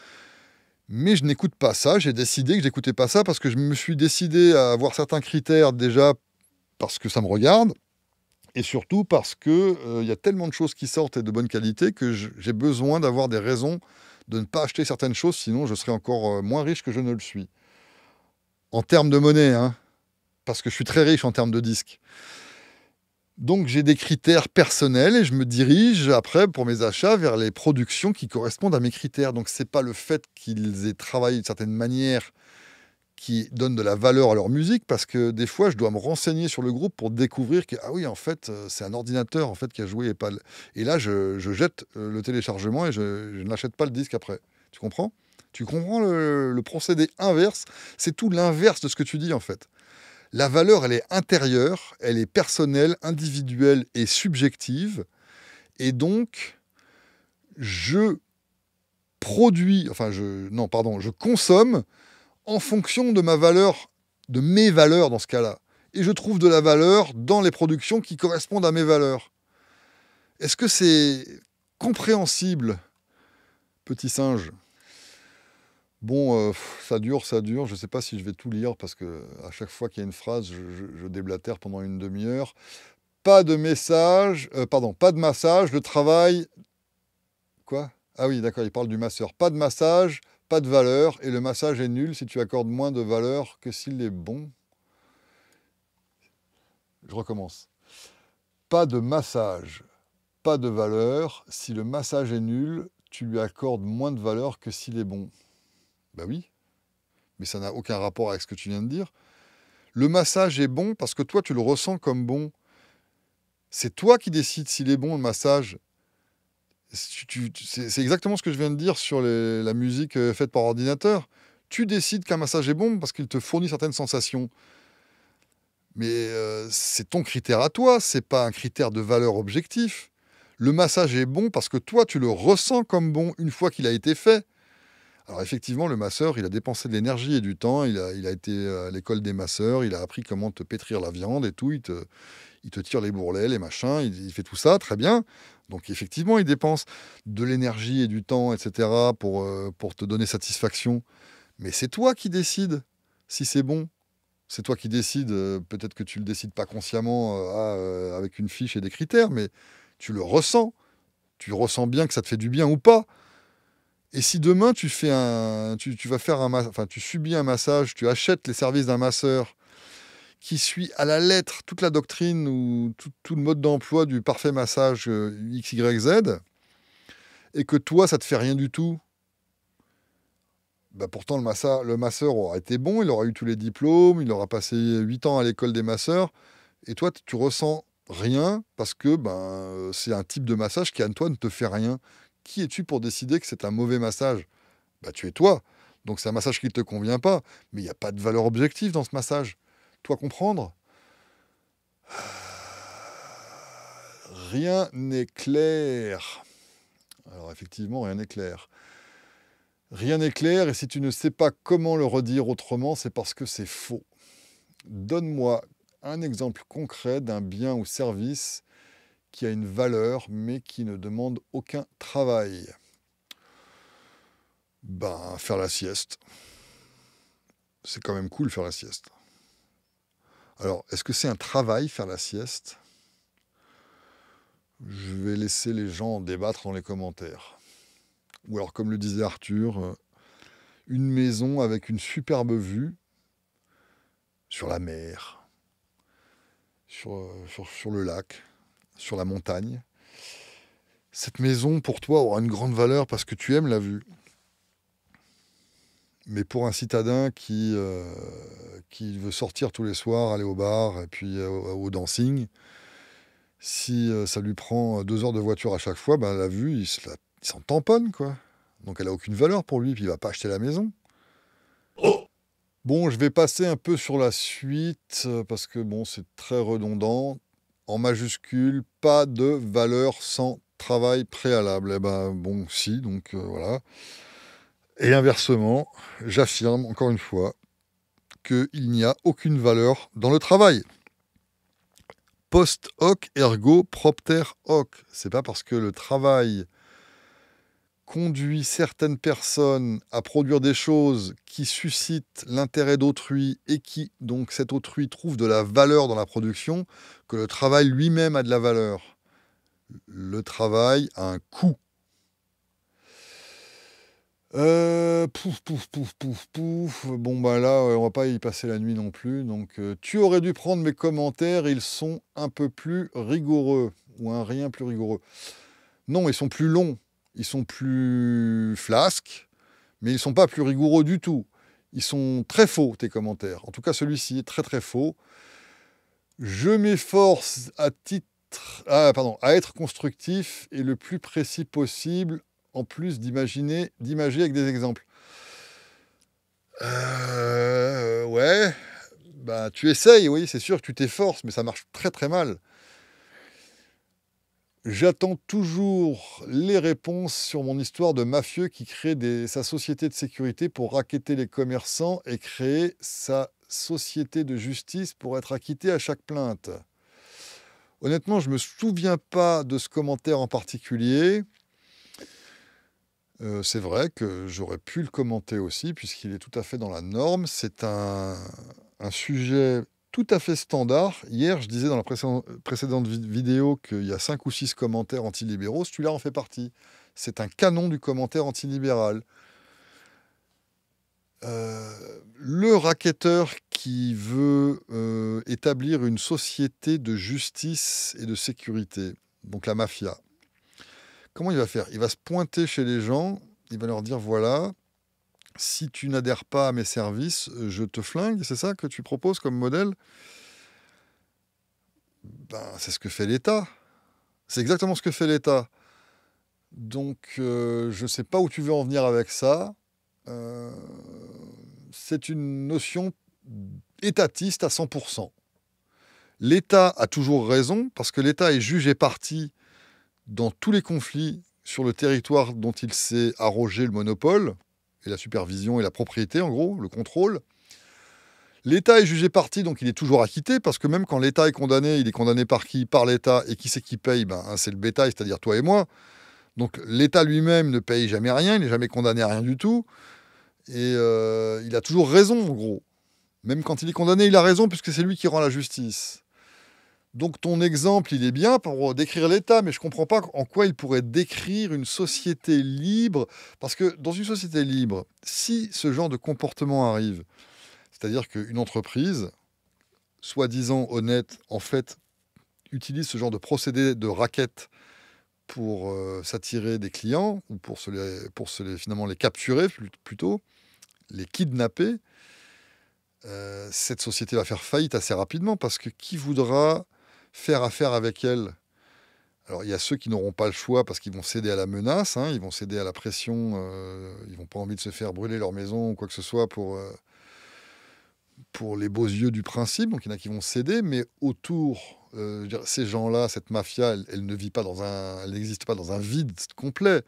mais je n'écoute pas ça. J'ai décidé que j'écoutais pas ça parce que je me suis décidé à avoir certains critères déjà parce que ça me regarde et surtout parce que euh, il y a tellement de choses qui sortent et de bonne qualité que j'ai besoin d'avoir des raisons de ne pas acheter certaines choses, sinon je serais encore euh, moins riche que je ne le suis. En termes de monnaie, hein, parce que je suis très riche en termes de disques. Donc j'ai des critères personnels et je me dirige après pour mes achats vers les productions qui correspondent à mes critères. Donc ce n'est pas le fait qu'ils aient travaillé d'une certaine manière qui donne de la valeur à leur musique parce que des fois je dois me renseigner sur le groupe pour découvrir que ah oui en fait euh, c'est un ordinateur en fait qui a joué et pas et là je, jette euh, le téléchargement et je, n'achète pas le disque après. Tu comprends Tu comprends le procédé inverse C'est tout l'inverse de ce que tu dis en fait. La valeur, elle est intérieure, elle est personnelle, individuelle et subjective. Et donc, je produis, enfin, je, non, pardon, je consomme en fonction de ma valeur, de mes valeurs dans ce cas-là. Et je trouve de la valeur dans les productions qui correspondent à mes valeurs. Est-ce que c'est compréhensible, petit singe Bon, euh, ça dure, ça dure. Je ne sais pas si je vais tout lire parce que à chaque fois qu'il y a une phrase, je, déblatère pendant une demi-heure. Pas de message, euh, pardon, pas de massage. Le travail, quoi Ah oui, d'accord, il parle du masseur. Pas de massage, pas de valeur, et le massage est nul si tu accordes moins de valeur que s'il est bon. Je recommence. Pas de massage, pas de valeur. Si le massage est nul, tu lui accordes moins de valeur que s'il est bon. Ben oui, mais ça n'a aucun rapport avec ce que tu viens de dire. Le massage est bon parce que toi, tu le ressens comme bon. C'est toi qui décides s'il est bon le massage. C'est exactement ce que je viens de dire sur la musique euh, faite par ordinateur. Tu décides qu'un massage est bon parce qu'il te fournit certaines sensations. Mais euh, c'est ton critère à toi, c'est pas un critère de valeur objectif. Le massage est bon parce que toi, tu le ressens comme bon une fois qu'il a été fait. Alors effectivement, le masseur, il a dépensé de l'énergie et du temps, il a, été euh, à l'école des masseurs, il a appris comment te pétrir la viande et tout, il te, tire les bourrelets, les machins, il, fait tout ça, très bien. Donc effectivement, il dépense de l'énergie et du temps, etc., euh, pour, te donner satisfaction. Mais c'est toi qui décides si c'est bon. C'est toi qui décides, euh, peut-être que tu ne le décides pas consciemment avec une fiche et des critères, mais tu le ressens. Tu ressens bien que ça te fait du bien ou pas. Et si demain tu fais un, tu, vas faire un, enfin tu subis un massage, tu achètes les services d'un masseur qui suit à la lettre toute la doctrine ou tout, le mode d'emploi du parfait massage euh, XYZ, et que toi ça te fait rien du tout, bah, pourtant le, massa, le masseur aura été bon, il aura eu tous les diplômes, il aura passé 8 ans à l'école des masseurs, et toi tu ressens rien parce que ben, euh, c'est un type de massage qui à toi ne te fait rien, qui es-tu pour décider que c'est un mauvais massage Bah tu es toi. Donc c'est un massage qui ne te convient pas, mais il n'y a pas de valeur objective dans ce massage. Toi comprendre Rien n'est clair. Alors effectivement, rien n'est clair. Rien n'est clair et si tu ne sais pas comment le redire autrement, c'est parce que c'est faux. Donne-moi un exemple concret d'un bien ou service qui a une valeur mais qui ne demande aucun travail Ben, faire la sieste. C'est quand même cool faire la sieste. Alors, est-ce que c'est un travail faire la sieste Je vais laisser les gens débattre dans les commentaires. Ou alors, comme le disait Arthur, euh, une maison avec une superbe vue sur la mer, sur, euh, sur, sur le lac, sur la montagne. Cette maison, pour toi, aura une grande valeur parce que tu aimes la vue. Mais pour un citadin qui, euh, qui veut sortir tous les soirs, aller au bar et puis euh, au, dancing, si euh, ça lui prend deux heures de voiture à chaque fois, ben, la vue, il s'en tamponne, quoi. Donc elle a aucune valeur pour lui, puis il va pas acheter la maison. Oh bon, je vais passer un peu sur la suite, parce que bon, c'est très redondant en majuscule, pas de valeur sans travail préalable. et eh ben bon, si, donc euh, voilà. Et inversement, j'affirme encore une fois qu'il n'y a aucune valeur dans le travail. Post hoc ergo propter hoc. C'est pas parce que le travail conduit certaines personnes à produire des choses qui suscitent l'intérêt d'autrui et qui, donc cet autrui, trouve de la valeur dans la production, que le travail lui-même a de la valeur. Le travail a un coût. pouf, pouf, pouf, pouf, pouf. Bon, bah là, on va pas y passer la nuit non plus. Donc, tu aurais dû prendre mes commentaires, ils sont un peu plus rigoureux, ou un rien plus rigoureux. Non, ils sont plus longs ils sont plus flasques, mais ils ne sont pas plus rigoureux du tout. Ils sont très faux, tes commentaires. En tout cas, celui-ci est très très faux. Je m'efforce à titre ah, pardon, à être constructif et le plus précis possible, en plus d'imaginer, d'imager avec des exemples. Euh, ouais, bah, tu essayes, oui, c'est sûr, tu t'efforces, mais ça marche très très mal. J'attends toujours les réponses sur mon histoire de mafieux qui crée sa société de sécurité pour raqueter les commerçants et créer sa société de justice pour être acquitté à chaque plainte. Honnêtement, je ne me souviens pas de ce commentaire en particulier. Euh, c'est vrai que j'aurais pu le commenter aussi, puisqu'il est tout à fait dans la norme. C'est un sujet tout à fait standard. Hier, je disais dans la précédente vidéo qu'il y a cinq ou six commentaires antilibéraux. Celui-là en fait partie. C'est un canon du commentaire antilibéral. Euh, le racketteur qui veut euh, établir une société de justice et de sécurité, donc la mafia, comment il va faire Il va se pointer chez les gens, il va leur dire voilà, si tu n'adhères pas à mes services, euh, je te flingue. C'est ça que tu proposes comme modèle ben, C'est ce que fait l'État. C'est exactement ce que fait l'État. Donc, euh, je ne sais pas où tu veux en venir avec ça. Euh, c'est une notion étatiste à 100%. L'État a toujours raison, parce que l'État est jugé parti dans tous les conflits sur le territoire dont il s'est arrogé le monopole et la supervision et la propriété, en gros, le contrôle. L'État est jugé parti, donc il est toujours acquitté, parce que même quand l'État est condamné, il est condamné par qui Par l'État. Et qui c'est qui paye ben, C'est le bétail, c'est-à-dire toi et moi. Donc l'État lui-même ne paye jamais rien, il n'est jamais condamné à rien du tout. Et euh, il a toujours raison, en gros. Même quand il est condamné, il a raison, puisque c'est lui qui rend la justice. Donc ton exemple, il est bien pour décrire l'État, mais je ne comprends pas en quoi il pourrait décrire une société libre. Parce que dans une société libre, si ce genre de comportement arrive, c'est-à-dire qu'une entreprise, soi-disant honnête, en fait, utilise ce genre de procédé de raquette pour euh, s'attirer des clients, ou pour, finalement les capturer plutôt, les kidnapper, euh, cette société va faire faillite assez rapidement parce que qui voudra faire affaire avec elle. Alors il y a ceux qui n'auront pas le choix parce qu'ils vont céder à la menace, hein, ils vont céder à la pression, euh, ils n'ont pas envie de se faire brûler leur maison ou quoi que ce soit pour, euh, pour les beaux yeux du principe, donc il y en a qui vont céder, mais autour, euh, ces gens-là, cette mafia, elle, elle, ne vit pas dans un, elle n'existe pas dans un vide complet.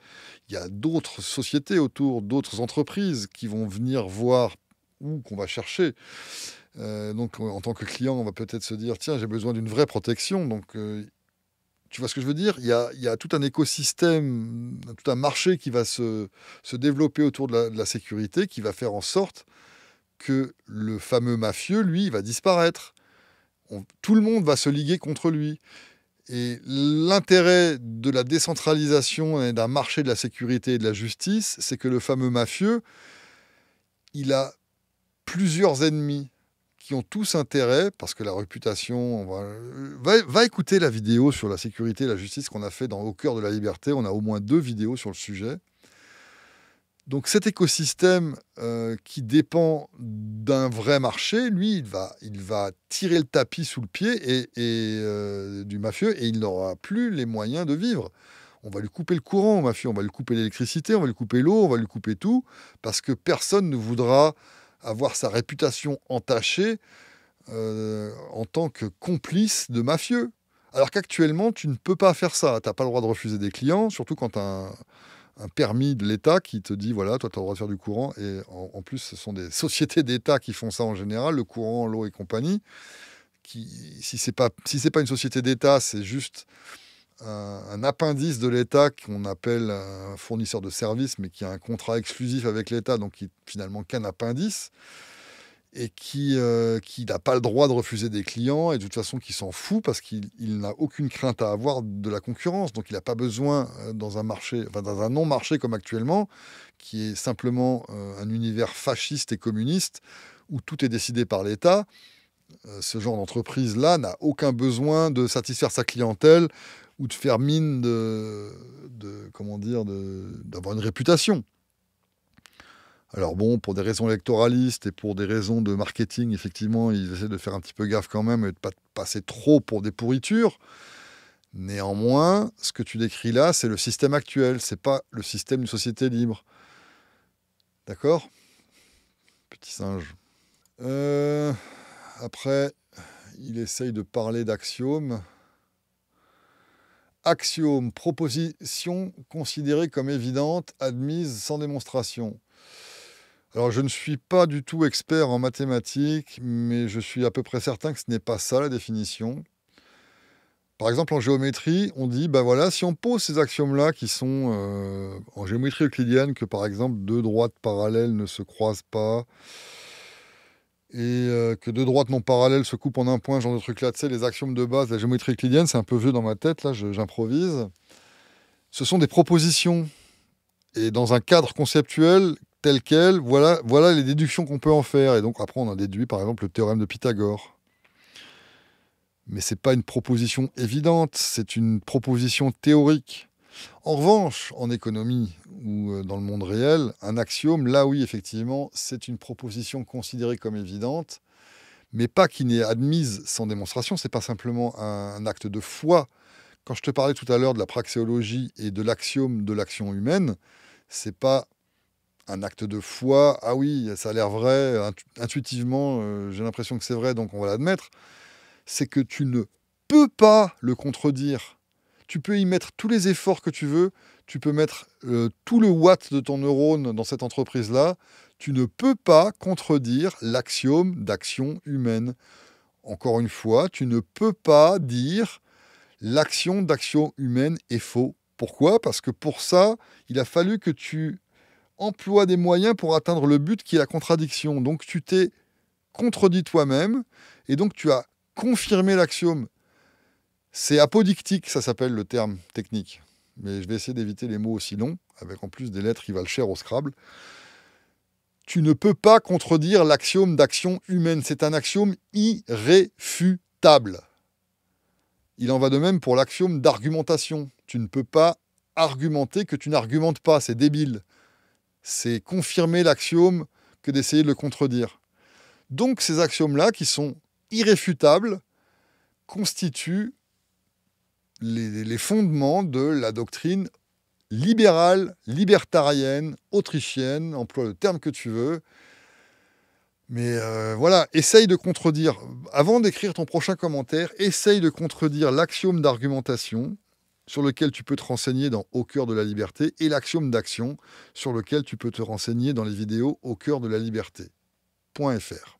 Il y a d'autres sociétés autour, d'autres entreprises qui vont venir voir où qu'on va chercher. Euh, donc, euh, en tant que client, on va peut-être se dire tiens, j'ai besoin d'une vraie protection. Donc, euh, tu vois ce que je veux dire il y, a, tout un écosystème, tout un marché qui va se, développer autour de la, sécurité, qui va faire en sorte que le fameux mafieux, lui, va disparaître. tout le monde va se liguer contre lui. Et l'intérêt de la décentralisation et d'un marché de la sécurité et de la justice, c'est que le fameux mafieux, il a plusieurs ennemis ont tous intérêt, parce que la réputation, euh, va, écouter la vidéo sur la sécurité et la justice qu'on a fait dans Au cœur de la liberté, on a au moins deux vidéos sur le sujet. Donc cet écosystème euh, qui dépend d'un vrai marché, lui, il va, il va tirer le tapis sous le pied et, euh, du mafieux et il n'aura plus les moyens de vivre. On va lui couper le courant au mafieux, on va lui couper l'électricité, on va lui couper l'eau, on va lui couper tout, parce que personne ne voudra avoir sa réputation entachée euh, en tant que complice de mafieux. Alors qu'actuellement, tu ne peux pas faire ça. Tu n'as pas le droit de refuser des clients, surtout quand tu as un, permis de l'État qui te dit voilà, toi, tu as le droit de faire du courant. Et en, plus, ce sont des sociétés d'État qui font ça en général, le courant, l'eau et compagnie. Qui, si ce n'est pas, si pas une société d'État, c'est juste un, appendice de l'État qu'on appelle un fournisseur de services, mais qui a un contrat exclusif avec l'État, donc qui finalement qu'un appendice, et qui, euh, qui n'a pas le droit de refuser des clients, et de toute façon qui s'en fout parce qu'il n'a aucune crainte à avoir de la concurrence. Donc il n'a pas besoin euh, dans un marché, enfin, dans un non-marché comme actuellement, qui est simplement euh, un univers fasciste et communiste, où tout est décidé par l'État ce genre d'entreprise-là n'a aucun besoin de satisfaire sa clientèle ou de faire mine de, comment dire, d'avoir une réputation. Alors bon, pour des raisons électoralistes et pour des raisons de marketing, effectivement, ils essaient de faire un petit peu gaffe quand même et de ne pas passer trop pour des pourritures. Néanmoins, ce que tu décris là, c'est le système actuel, c'est pas le système d'une société libre. D'accord Petit singe. Euh, après, il essaye de parler d'axiomes. Axiome, proposition considérée comme évidente, admise sans démonstration. Alors je ne suis pas du tout expert en mathématiques, mais je suis à peu près certain que ce n'est pas ça la définition. Par exemple, en géométrie, on dit, ben voilà, si on pose ces axiomes-là qui sont euh, en géométrie euclidienne, que par exemple deux droites parallèles ne se croisent pas, et euh, que deux droites non parallèles se coupent en un point, genre de truc là, tu sais, les axiomes de base, la géométrie euclidienne, c'est un peu vieux dans ma tête, là, j'improvise. Ce sont des propositions. Et dans un cadre conceptuel tel quel, voilà, voilà les déductions qu'on peut en faire. Et donc après, on a déduit par exemple le théorème de Pythagore. Mais ce n'est pas une proposition évidente, c'est une proposition théorique. En revanche, en économie ou euh, dans le monde réel, un axiome, là oui, effectivement, c'est une proposition considérée comme évidente, mais pas qui n'est admise sans démonstration. n'est pas simplement un, acte de foi. Quand je te parlais tout à l'heure de la praxéologie et de l'axiome de l'action humaine, c'est pas un acte de foi. Ah oui, ça a l'air vrai. Intuitivement, euh, j'ai l'impression que c'est vrai, donc on va l'admettre. C'est que tu ne peux pas le contredire tu peux y mettre tous les efforts que tu veux, tu peux mettre euh, tout le watt de ton neurone dans cette entreprise-là, tu ne peux pas contredire l'axiome d'action humaine. Encore une fois, tu ne peux pas dire l'action d'action humaine est faux. Pourquoi Parce que pour ça, il a fallu que tu emploies des moyens pour atteindre le but qui est la contradiction. Donc tu t'es contredit toi-même et donc tu as confirmé l'axiome. C'est apodictique, ça s'appelle le terme technique. Mais je vais essayer d'éviter les mots aussi longs, avec en plus des lettres qui valent cher au Scrabble. Tu ne peux pas contredire l'axiome d'action humaine. C'est un axiome irréfutable. Il en va de même pour l'axiome d'argumentation. Tu ne peux pas argumenter que tu n'argumentes pas, c'est débile. C'est confirmer l'axiome que d'essayer de le contredire. Donc ces axiomes-là, qui sont irréfutables, constituent les, fondements de la doctrine libérale, libertarienne, autrichienne, emploie le terme que tu veux. Mais euh, voilà, essaye de contredire, avant d'écrire ton prochain commentaire, essaye de contredire l'axiome d'argumentation sur lequel tu peux te renseigner dans Au cœur de la liberté et l'axiome d'action sur lequel tu peux te renseigner dans les vidéos Au cœur de la liberté.fr.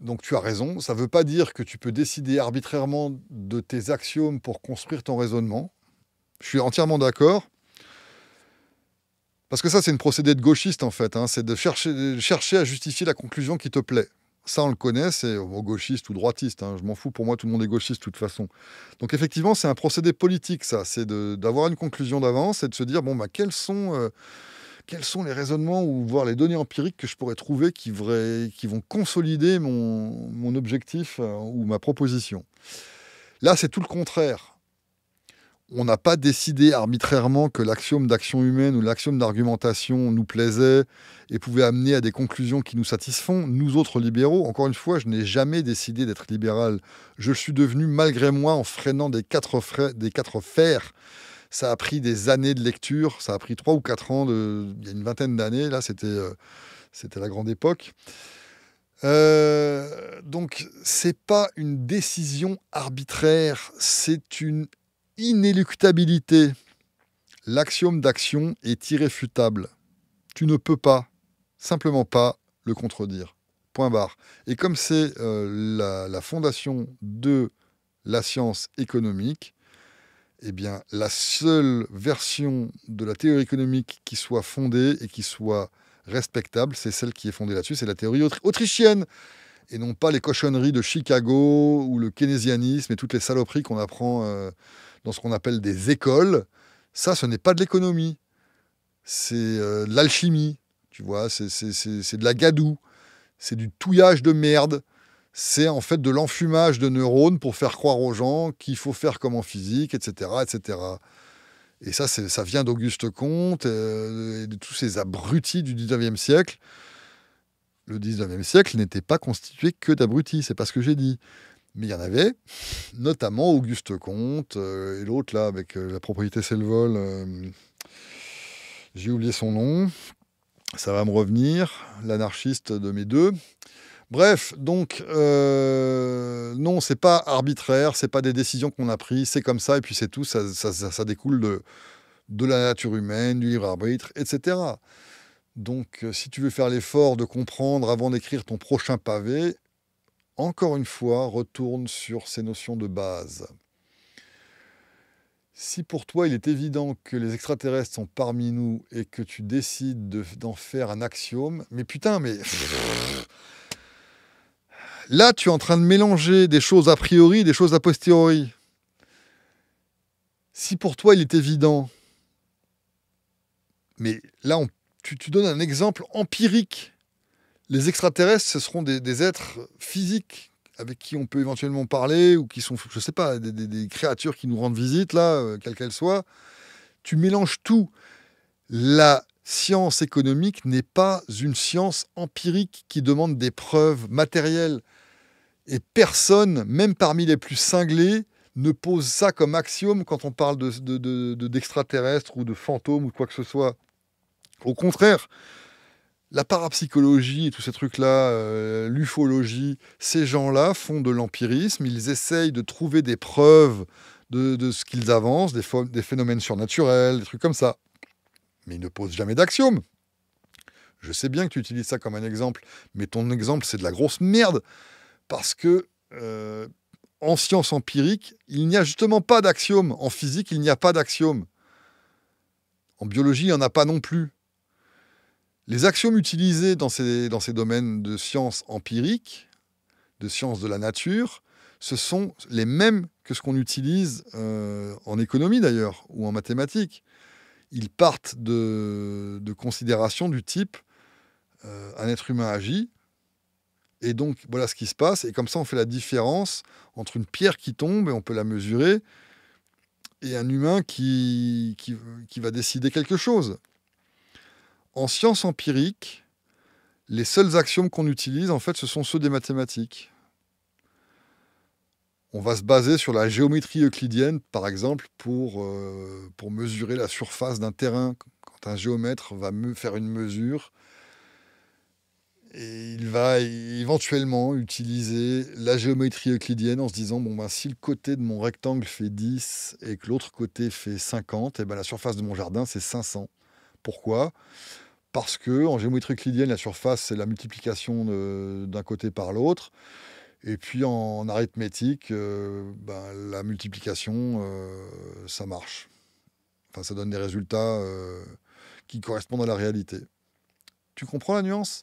Donc tu as raison, ça ne veut pas dire que tu peux décider arbitrairement de tes axiomes pour construire ton raisonnement. Je suis entièrement d'accord. Parce que ça, c'est une procédé de gauchiste, en fait. Hein. C'est de chercher, à justifier la conclusion qui te plaît. Ça, on le connaît, c'est gauchiste ou droitiste. Hein. Je m'en fous, pour moi, tout le monde est gauchiste de toute façon. Donc effectivement, c'est un procédé politique, ça. C'est d'avoir une conclusion d'avance et de se dire, bon, bah, quels sont... Euh, quels sont les raisonnements ou voir les données empiriques que je pourrais trouver qui, vont consolider mon, objectif euh, ou ma proposition. Là, c'est tout le contraire. On n'a pas décidé arbitrairement que l'axiome d'action humaine ou l'axiome d'argumentation nous plaisait et pouvait amener à des conclusions qui nous satisfont. Nous autres libéraux, encore une fois, je n'ai jamais décidé d'être libéral. Je suis devenu malgré moi en freinant des quatre, des quatre fers ça a pris des années de lecture, ça a pris trois ou quatre ans, de, il y a une vingtaine d'années, là c'était euh, la grande époque. Donc, euh, donc c'est pas une décision arbitraire, c'est une inéluctabilité. L'axiome d'action est irréfutable. Tu ne peux pas, simplement pas, le contredire. Point barre. Et comme c'est euh, la, fondation de la science économique, eh bien, la seule version de la théorie économique qui soit fondée et qui soit respectable, c'est celle qui est fondée là-dessus, c'est la théorie autrichienne, et non pas les cochonneries de Chicago ou le keynésianisme et toutes les saloperies qu'on apprend euh, dans ce qu'on appelle des écoles. Ça, ce n'est pas de l'économie, c'est euh, de l'alchimie, tu vois, c'est de la gadoue, c'est du touillage de merde c'est en fait de l'enfumage de neurones pour faire croire aux gens qu'il faut faire comme en physique, etc. etc. Et ça, ça vient d'Auguste Comte euh, et de tous ces abrutis du 19e siècle. Le 19e siècle n'était pas constitué que d'abrutis, c'est pas ce que j'ai dit. Mais il y en avait, notamment Auguste Comte euh, et l'autre là avec euh, la propriété c'est le vol. j'ai oublié son nom, ça va me revenir, l'anarchiste de mes deux. Bref, donc euh, non, c'est pas arbitraire, c'est pas des décisions qu'on a prises, c'est comme ça et puis c'est tout, ça, découle de, de la nature humaine, du libre arbitre, etc. Donc euh, si tu veux faire l'effort de comprendre avant d'écrire ton prochain pavé, encore une fois, retourne sur ces notions de base. Si pour toi il est évident que les extraterrestres sont parmi nous et que tu décides d'en faire un axiome, mais putain, mais... Là, tu es en train de mélanger des choses a priori, des choses a posteriori. Si pour toi il est évident, mais là tu, donnes un exemple empirique. Les extraterrestres, ce seront des, êtres physiques avec qui on peut éventuellement parler ou qui sont, je ne sais pas, des, créatures qui nous rendent visite, là, euh, quelles qu'elles soient. Tu mélanges tout. La science économique n'est pas une science empirique qui demande des preuves matérielles. Et personne, même parmi les plus cinglés, ne pose ça comme axiome quand on parle d'extraterrestres de, ou de fantômes ou quoi que ce soit. Au contraire, la parapsychologie et tous ces trucs-là, euh, l'ufologie, ces gens-là font de l'empirisme, ils essayent de trouver des preuves de, ce qu'ils avancent, des, des, phénomènes surnaturels, des trucs comme ça. Mais ils ne posent jamais d'axiome. Je sais bien que tu utilises ça comme un exemple, mais ton exemple, c'est de la grosse merde parce que euh, en sciences empiriques, il n'y a justement pas d'axiome. En physique, il n'y a pas d'axiome. En biologie, il n'y en a pas non plus. Les axiomes utilisés dans ces, domaines de sciences empiriques, de sciences de la nature, ce sont les mêmes que ce qu'on utilise euh, en économie d'ailleurs, ou en mathématiques. Ils partent de, considérations du type euh, un être humain agit, et donc, voilà ce qui se passe. Et comme ça, on fait la différence entre une pierre qui tombe, et on peut la mesurer, et un humain qui, va décider quelque chose. En science empirique, les seuls axiomes qu'on utilise, en fait, ce sont ceux des mathématiques. On va se baser sur la géométrie euclidienne, par exemple, pour, euh, pour mesurer la surface d'un terrain. Quand un géomètre va faire une mesure, il va éventuellement utiliser la géométrie euclidienne en se disant bon ben, si le côté de mon rectangle fait 10 et que l'autre côté fait 50, et eh ben, la surface de mon jardin c'est 500. Pourquoi Parce que en géométrie euclidienne, la surface c'est la multiplication d'un côté par l'autre. Et puis en arithmétique, euh, ben, la multiplication, euh, ça marche. Enfin, ça donne des résultats euh, qui correspondent à la réalité. Tu comprends la nuance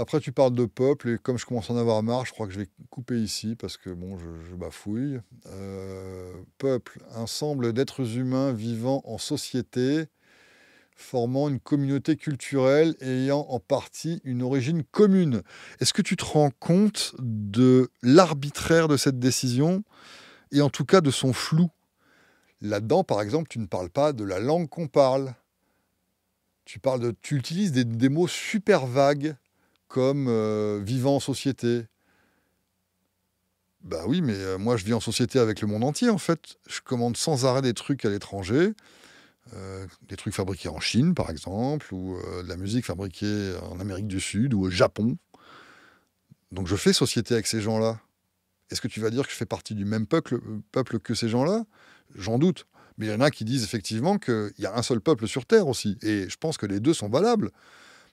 après, tu parles de peuple, et comme je commence à en avoir marre, je crois que je vais couper ici, parce que bon, je, bafouille. Euh, peuple, ensemble d'êtres humains vivant en société, formant une communauté culturelle ayant en partie une origine commune. Est-ce que tu te rends compte de l'arbitraire de cette décision, et en tout cas de son flou Là-dedans, par exemple, tu ne parles pas de la langue qu'on parle. Tu, parles de, tu utilises des mots super vagues comme euh, vivant en société. Bah oui, mais euh, moi je vis en société avec le monde entier en fait. Je commande sans arrêt des trucs à l'étranger, euh, des trucs fabriqués en Chine par exemple, ou de la musique fabriquée en Amérique du Sud ou au Japon. Donc je fais société avec ces gens-là. Est-ce que tu vas dire que je fais partie du même peuple, peuple que ces gens-là J'en doute. Mais il y en a qui disent effectivement qu'il y a un seul peuple sur Terre aussi. Et je pense que les deux sont valables.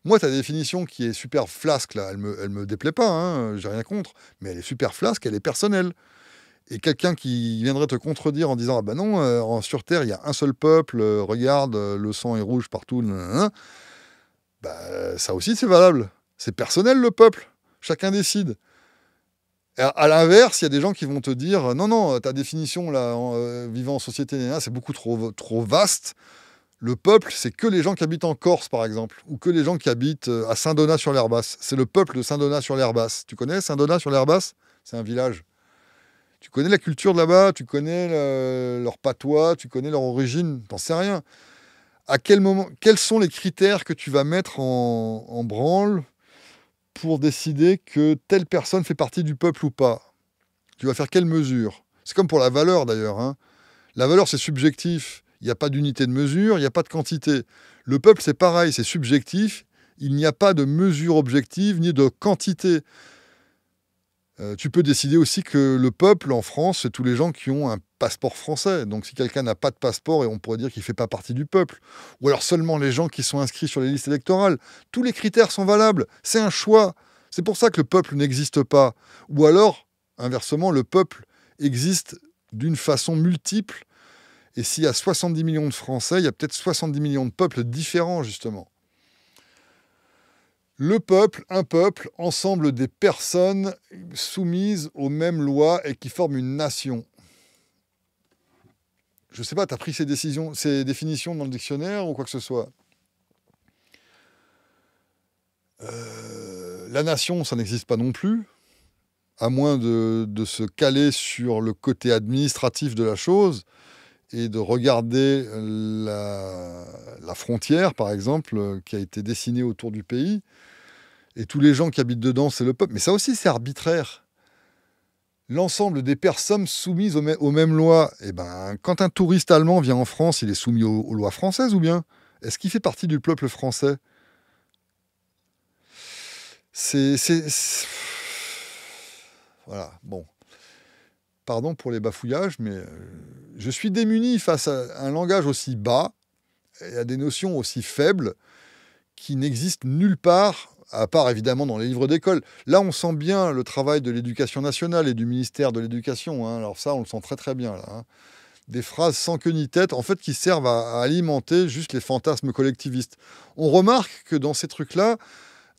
Moi, ta définition qui est super flasque, là, elle me, elle me déplaît pas, hein, j'ai rien contre, mais elle est super flasque, elle est personnelle. Et quelqu'un qui viendrait te contredire en disant Ah ben non, euh, sur Terre, il y a un seul peuple, euh, regarde, euh, le sang est rouge partout, bah, ça aussi, c'est valable. C'est personnel, le peuple. Chacun décide. À, l'inverse, il y a des gens qui vont te dire Non, non, ta définition, là, vivant en société, c'est beaucoup trop, trop vaste. Le peuple, c'est que les gens qui habitent en Corse, par exemple, ou que les gens qui habitent euh, à Saint-Donat-sur-l'Herbasse. C'est le peuple de Saint-Donat-sur-l'Herbasse. Tu connais Saint-Donat-sur-l'Herbasse C'est un village. Tu connais la culture de là-bas, tu connais leur patois, tu connais leur origine, t'en sais rien. À quel moment, quels sont les critères que tu vas mettre en, branle pour décider que telle personne fait partie du peuple ou pas Tu vas faire quelle mesure C'est comme pour la valeur d'ailleurs. Hein. La valeur, c'est subjectif. Il n'y a pas d'unité de mesure, il n'y a pas de quantité. Le peuple, c'est pareil, c'est subjectif. Il n'y a pas de mesure objective ni de quantité. Euh, tu peux décider aussi que le peuple en France, c'est tous les gens qui ont un passeport français. Donc si quelqu'un n'a pas de passeport, et on pourrait dire qu'il ne fait pas partie du peuple. Ou alors seulement les gens qui sont inscrits sur les listes électorales. Tous les critères sont valables. C'est un choix. C'est pour ça que le peuple n'existe pas. Ou alors, inversement, le peuple existe d'une façon multiple et s'il y a 70 millions de Français, il y a peut-être 70 millions de peuples différents, justement. Le peuple, un peuple, ensemble des personnes soumises aux mêmes lois et qui forment une nation. Je ne sais pas, tu as pris ces, décisions, ces définitions dans le dictionnaire ou quoi que ce soit euh, La nation, ça n'existe pas non plus à moins de, se caler sur le côté administratif de la chose, et de regarder euh, la, frontière, par exemple, euh, qui a été dessinée autour du pays. Et tous les gens qui habitent dedans, c'est le peuple. Mais ça aussi, c'est arbitraire. L'ensemble des personnes soumises aux, mêmes lois. Et eh ben, quand un touriste allemand vient en France, il est soumis aux, aux lois françaises ou bien Est-ce qu'il fait partie du peuple français C'est. Voilà, bon pardon pour les bafouillages, mais euh, je suis démuni face à un langage aussi bas et à des notions aussi faibles qui n'existent nulle part, à part évidemment dans les livres d'école. Là, on sent bien le travail de l'éducation nationale et du ministère de l'éducation. Hein. Alors ça, on le sent très très bien là. Hein. Des phrases sans queue ni tête, en fait, qui servent à alimenter juste les fantasmes collectivistes. On remarque que dans ces trucs-là,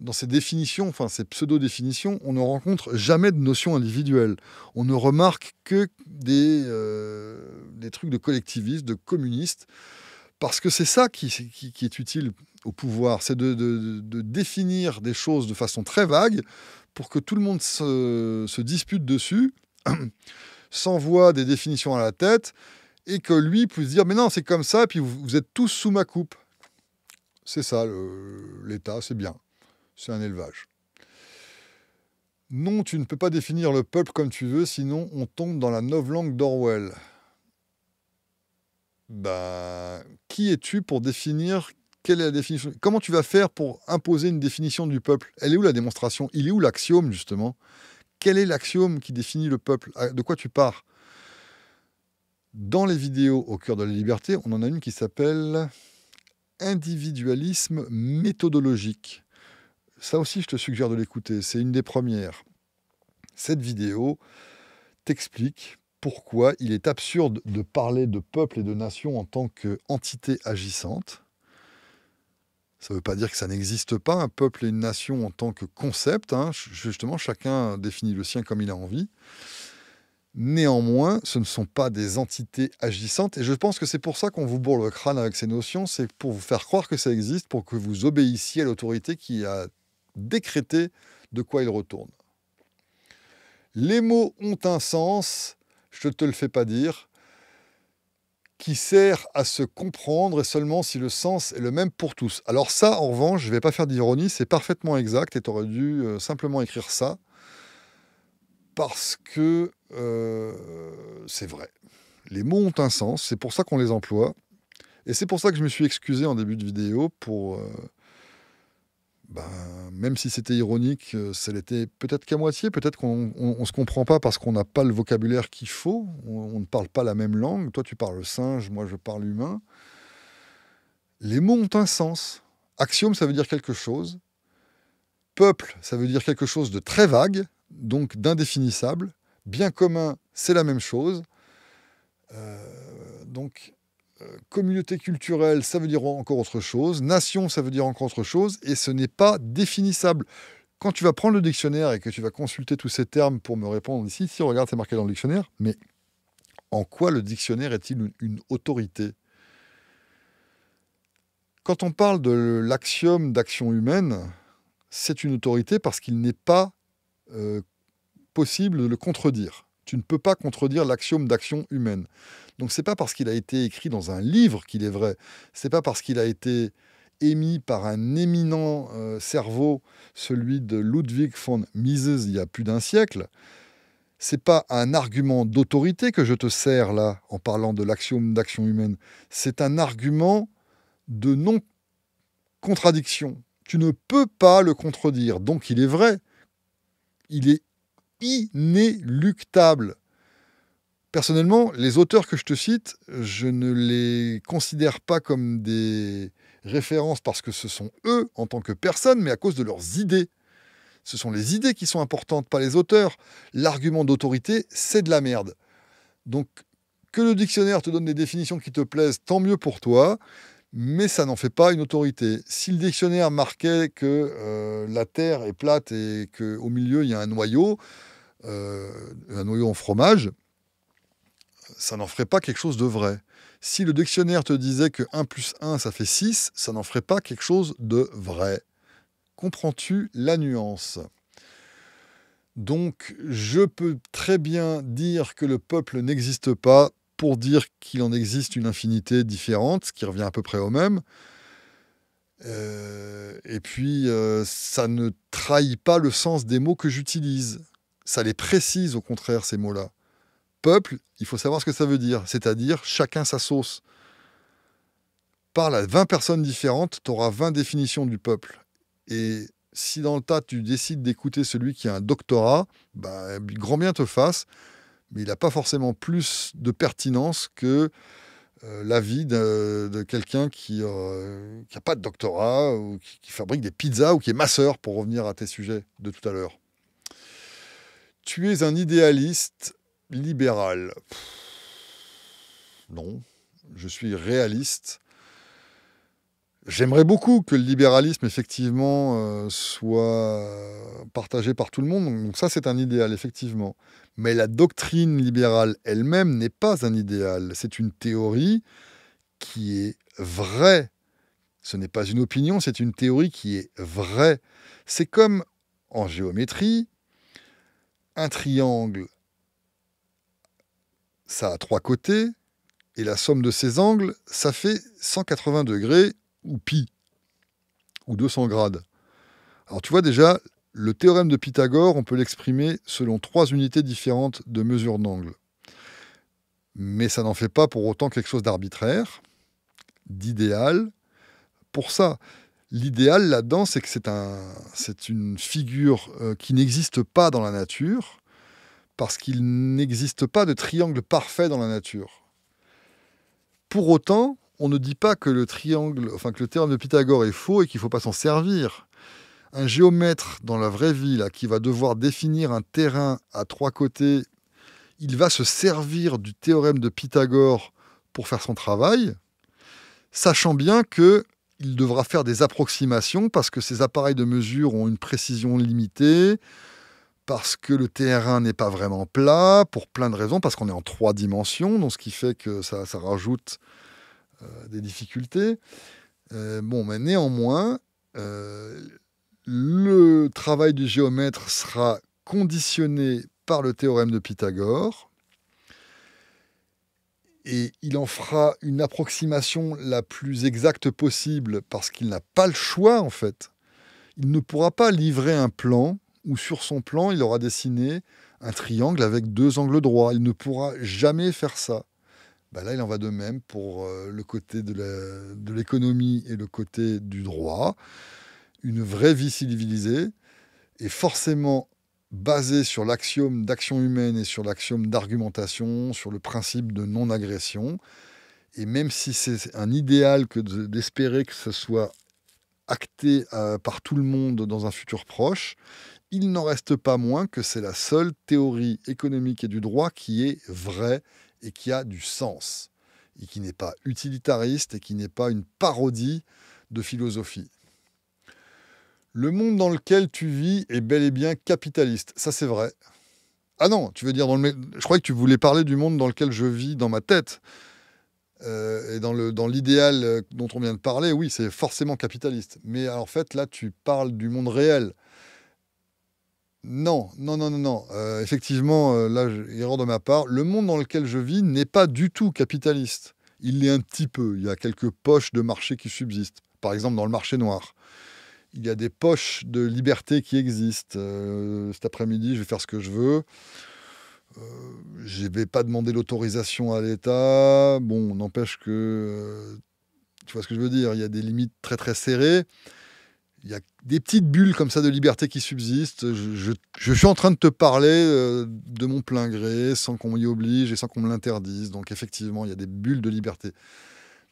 dans ces définitions, enfin ces pseudo-définitions, on ne rencontre jamais de notion individuelle. On ne remarque que des, euh, trucs de collectivistes, de communistes, parce que c'est ça qui, est utile au pouvoir, c'est de, définir des choses de façon très vague pour que tout le monde se, dispute dessus, s'envoie des définitions à la tête, et que lui puisse dire, mais non, c'est comme ça, et puis vous êtes tous sous ma coupe. C'est ça, l'État, c'est bien c'est un élevage. Non, tu ne peux pas définir le peuple comme tu veux, sinon on tombe dans la novlangue d'Orwell. Ben, qui es-tu pour définir quelle est la définition Comment tu vas faire pour imposer une définition du peuple Elle est où la démonstration Il est où l'axiome, justement Quel est l'axiome qui définit le peuple ah, De quoi tu pars Dans les vidéos au cœur de la liberté, on en a une qui s'appelle Individualisme méthodologique. Ça aussi, je te suggère de l'écouter. C'est une des premières. Cette vidéo t'explique pourquoi il est absurde de parler de peuple et de nation en tant qu'entité agissante. Ça ne veut pas dire que ça n'existe pas, un peuple et une nation en tant que concept. Hein. Justement, chacun définit le sien comme il a envie. Néanmoins, ce ne sont pas des entités agissantes. Et je pense que c'est pour ça qu'on vous bourre le crâne avec ces notions. C'est pour vous faire croire que ça existe, pour que vous obéissiez à l'autorité qui a décréter de quoi il retourne. Les mots ont un sens, je ne te le fais pas dire, qui sert à se comprendre et seulement si le sens est le même pour tous. Alors ça, en revanche, je ne vais pas faire d'ironie, c'est parfaitement exact et tu aurais dû euh, simplement écrire ça parce que euh, c'est vrai. Les mots ont un sens, c'est pour ça qu'on les emploie. Et c'est pour ça que je me suis excusé en début de vidéo pour euh, ben, même si c'était ironique, euh, ça l'était peut-être qu'à moitié. Peut-être qu'on ne se comprend pas parce qu'on n'a pas le vocabulaire qu'il faut. On, ne parle pas la même langue. Toi, tu parles singe, moi, je parle humain. Les mots ont un sens. Axiome, ça veut dire quelque chose. Peuple, ça veut dire quelque chose de très vague, donc d'indéfinissable. Bien commun, c'est la même chose. Euh, donc, euh, communauté culturelle, ça veut dire encore autre chose. Nation, ça veut dire encore autre chose. Et ce n'est pas définissable. Quand tu vas prendre le dictionnaire et que tu vas consulter tous ces termes pour me répondre ici, si regarde, c'est marqué dans le dictionnaire, mais en quoi le dictionnaire est-il une, autorité Quand on parle de l'axiome d'action humaine, c'est une autorité parce qu'il n'est pas euh, possible de le contredire. Tu ne peux pas contredire l'axiome d'action humaine. Donc c'est pas parce qu'il a été écrit dans un livre qu'il est vrai. C'est pas parce qu'il a été émis par un éminent euh, cerveau, celui de Ludwig von Mises, il y a plus d'un siècle. C'est pas un argument d'autorité que je te sers là en parlant de l'axiome d'action humaine. C'est un argument de non contradiction. Tu ne peux pas le contredire, donc il est vrai. Il est inéluctable. Personnellement, les auteurs que je te cite, je ne les considère pas comme des références parce que ce sont eux en tant que personnes, mais à cause de leurs idées. Ce sont les idées qui sont importantes, pas les auteurs. L'argument d'autorité, c'est de la merde. Donc, que le dictionnaire te donne des définitions qui te plaisent, tant mieux pour toi mais ça n'en fait pas une autorité. Si le dictionnaire marquait que euh, la Terre est plate et qu'au milieu, il y a un noyau, euh, un noyau en fromage, ça n'en ferait pas quelque chose de vrai. Si le dictionnaire te disait que 1 plus 1, ça fait 6, ça n'en ferait pas quelque chose de vrai. Comprends-tu la nuance donc, je peux très bien dire que le peuple n'existe pas pour dire qu'il en existe une infinité différente, ce qui revient à peu près au même. Euh, et puis, euh, ça ne trahit pas le sens des mots que j'utilise. Ça les précise, au contraire, ces mots-là. Peuple, il faut savoir ce que ça veut dire, c'est-à-dire chacun sa sauce. Parle à 20 personnes différentes, tu auras 20 définitions du peuple. Et si dans le tas, tu décides d'écouter celui qui a un doctorat, bah, grand bien te fasse mais il n'a pas forcément plus de pertinence que euh, l'avis de, quelqu'un qui n'a euh, pas de doctorat ou qui, fabrique des pizzas ou qui est masseur, pour revenir à tes sujets de tout à l'heure. Tu es un idéaliste libéral. non, je suis réaliste J'aimerais beaucoup que le libéralisme, effectivement, euh, soit partagé par tout le monde. Donc ça, c'est un idéal, effectivement. Mais la doctrine libérale elle-même n'est pas un idéal. C'est une théorie qui est vraie. Ce n'est pas une opinion, c'est une théorie qui est vraie. C'est comme en géométrie, un triangle, ça a trois côtés, et la somme de ses angles, ça fait 180 degrés ou pi, ou 200 grades. Alors tu vois déjà, le théorème de Pythagore, on peut l'exprimer selon trois unités différentes de mesure d'angle. Mais ça n'en fait pas pour autant quelque chose d'arbitraire, d'idéal. Pour ça, l'idéal là-dedans, c'est que c'est un, une figure euh, qui n'existe pas dans la nature, parce qu'il n'existe pas de triangle parfait dans la nature. Pour autant, on ne dit pas que le triangle, enfin que le théorème de Pythagore est faux et qu'il ne faut pas s'en servir. Un géomètre dans la vraie vie, là, qui va devoir définir un terrain à trois côtés, il va se servir du théorème de Pythagore pour faire son travail, sachant bien que il devra faire des approximations parce que ses appareils de mesure ont une précision limitée, parce que le terrain n'est pas vraiment plat, pour plein de raisons, parce qu'on est en trois dimensions, donc ce qui fait que ça rajoute euh, des difficultés. Euh, bon, mais néanmoins, euh, le travail du géomètre sera conditionné par le théorème de Pythagore. Et il en fera une approximation la plus exacte possible parce qu'il n'a pas le choix en fait. Il ne pourra pas livrer un plan où sur son plan il aura dessiné un triangle avec deux angles droits. Il ne pourra jamais faire ça. Bah là, il en va de même pour euh, le côté de l'économie et le côté du droit. Une vraie vie civilisée est forcément basée sur l'axiome d'action humaine et sur l'axiome d'argumentation, sur le principe de non-agression. Et même si c'est un idéal que d'espérer que ce soit acté euh, par tout le monde dans un futur proche, il n'en reste pas moins que c'est la seule théorie économique et du droit qui est vraie et qui a du sens, et qui n'est pas utilitariste, et qui n'est pas une parodie de philosophie. Le monde dans lequel tu vis est bel et bien capitaliste, ça c'est vrai. Ah non, tu veux dire, dans le... je crois que tu voulais parler du monde dans lequel je vis dans ma tête. Euh, et le, dans l'idéal euh, dont on vient de parler, oui, c'est forcément capitaliste. Mais en fait, là, tu parles du monde réel. Non, non, non, non, non. Euh, effectivement, euh, là, erreur de ma part, le monde dans lequel je vis n'est pas du tout capitaliste. Il l'est un petit peu. Il y a quelques poches de marché qui subsistent. Par exemple, dans le marché noir. Il y a des poches de liberté qui existent. Euh, cet après-midi, je vais faire ce que je veux. je ne vais pas demander l'autorisation à l'État. Bon, n'empêche que... tu vois ce que je veux dire Il y a des limites très très serrées il y a des petites bulles comme ça de liberté qui subsistent. Je, suis en train de te parler euh, de mon plein gré, sans qu'on m'y oblige et sans qu'on me l'interdise. Donc effectivement, il y a des bulles de liberté.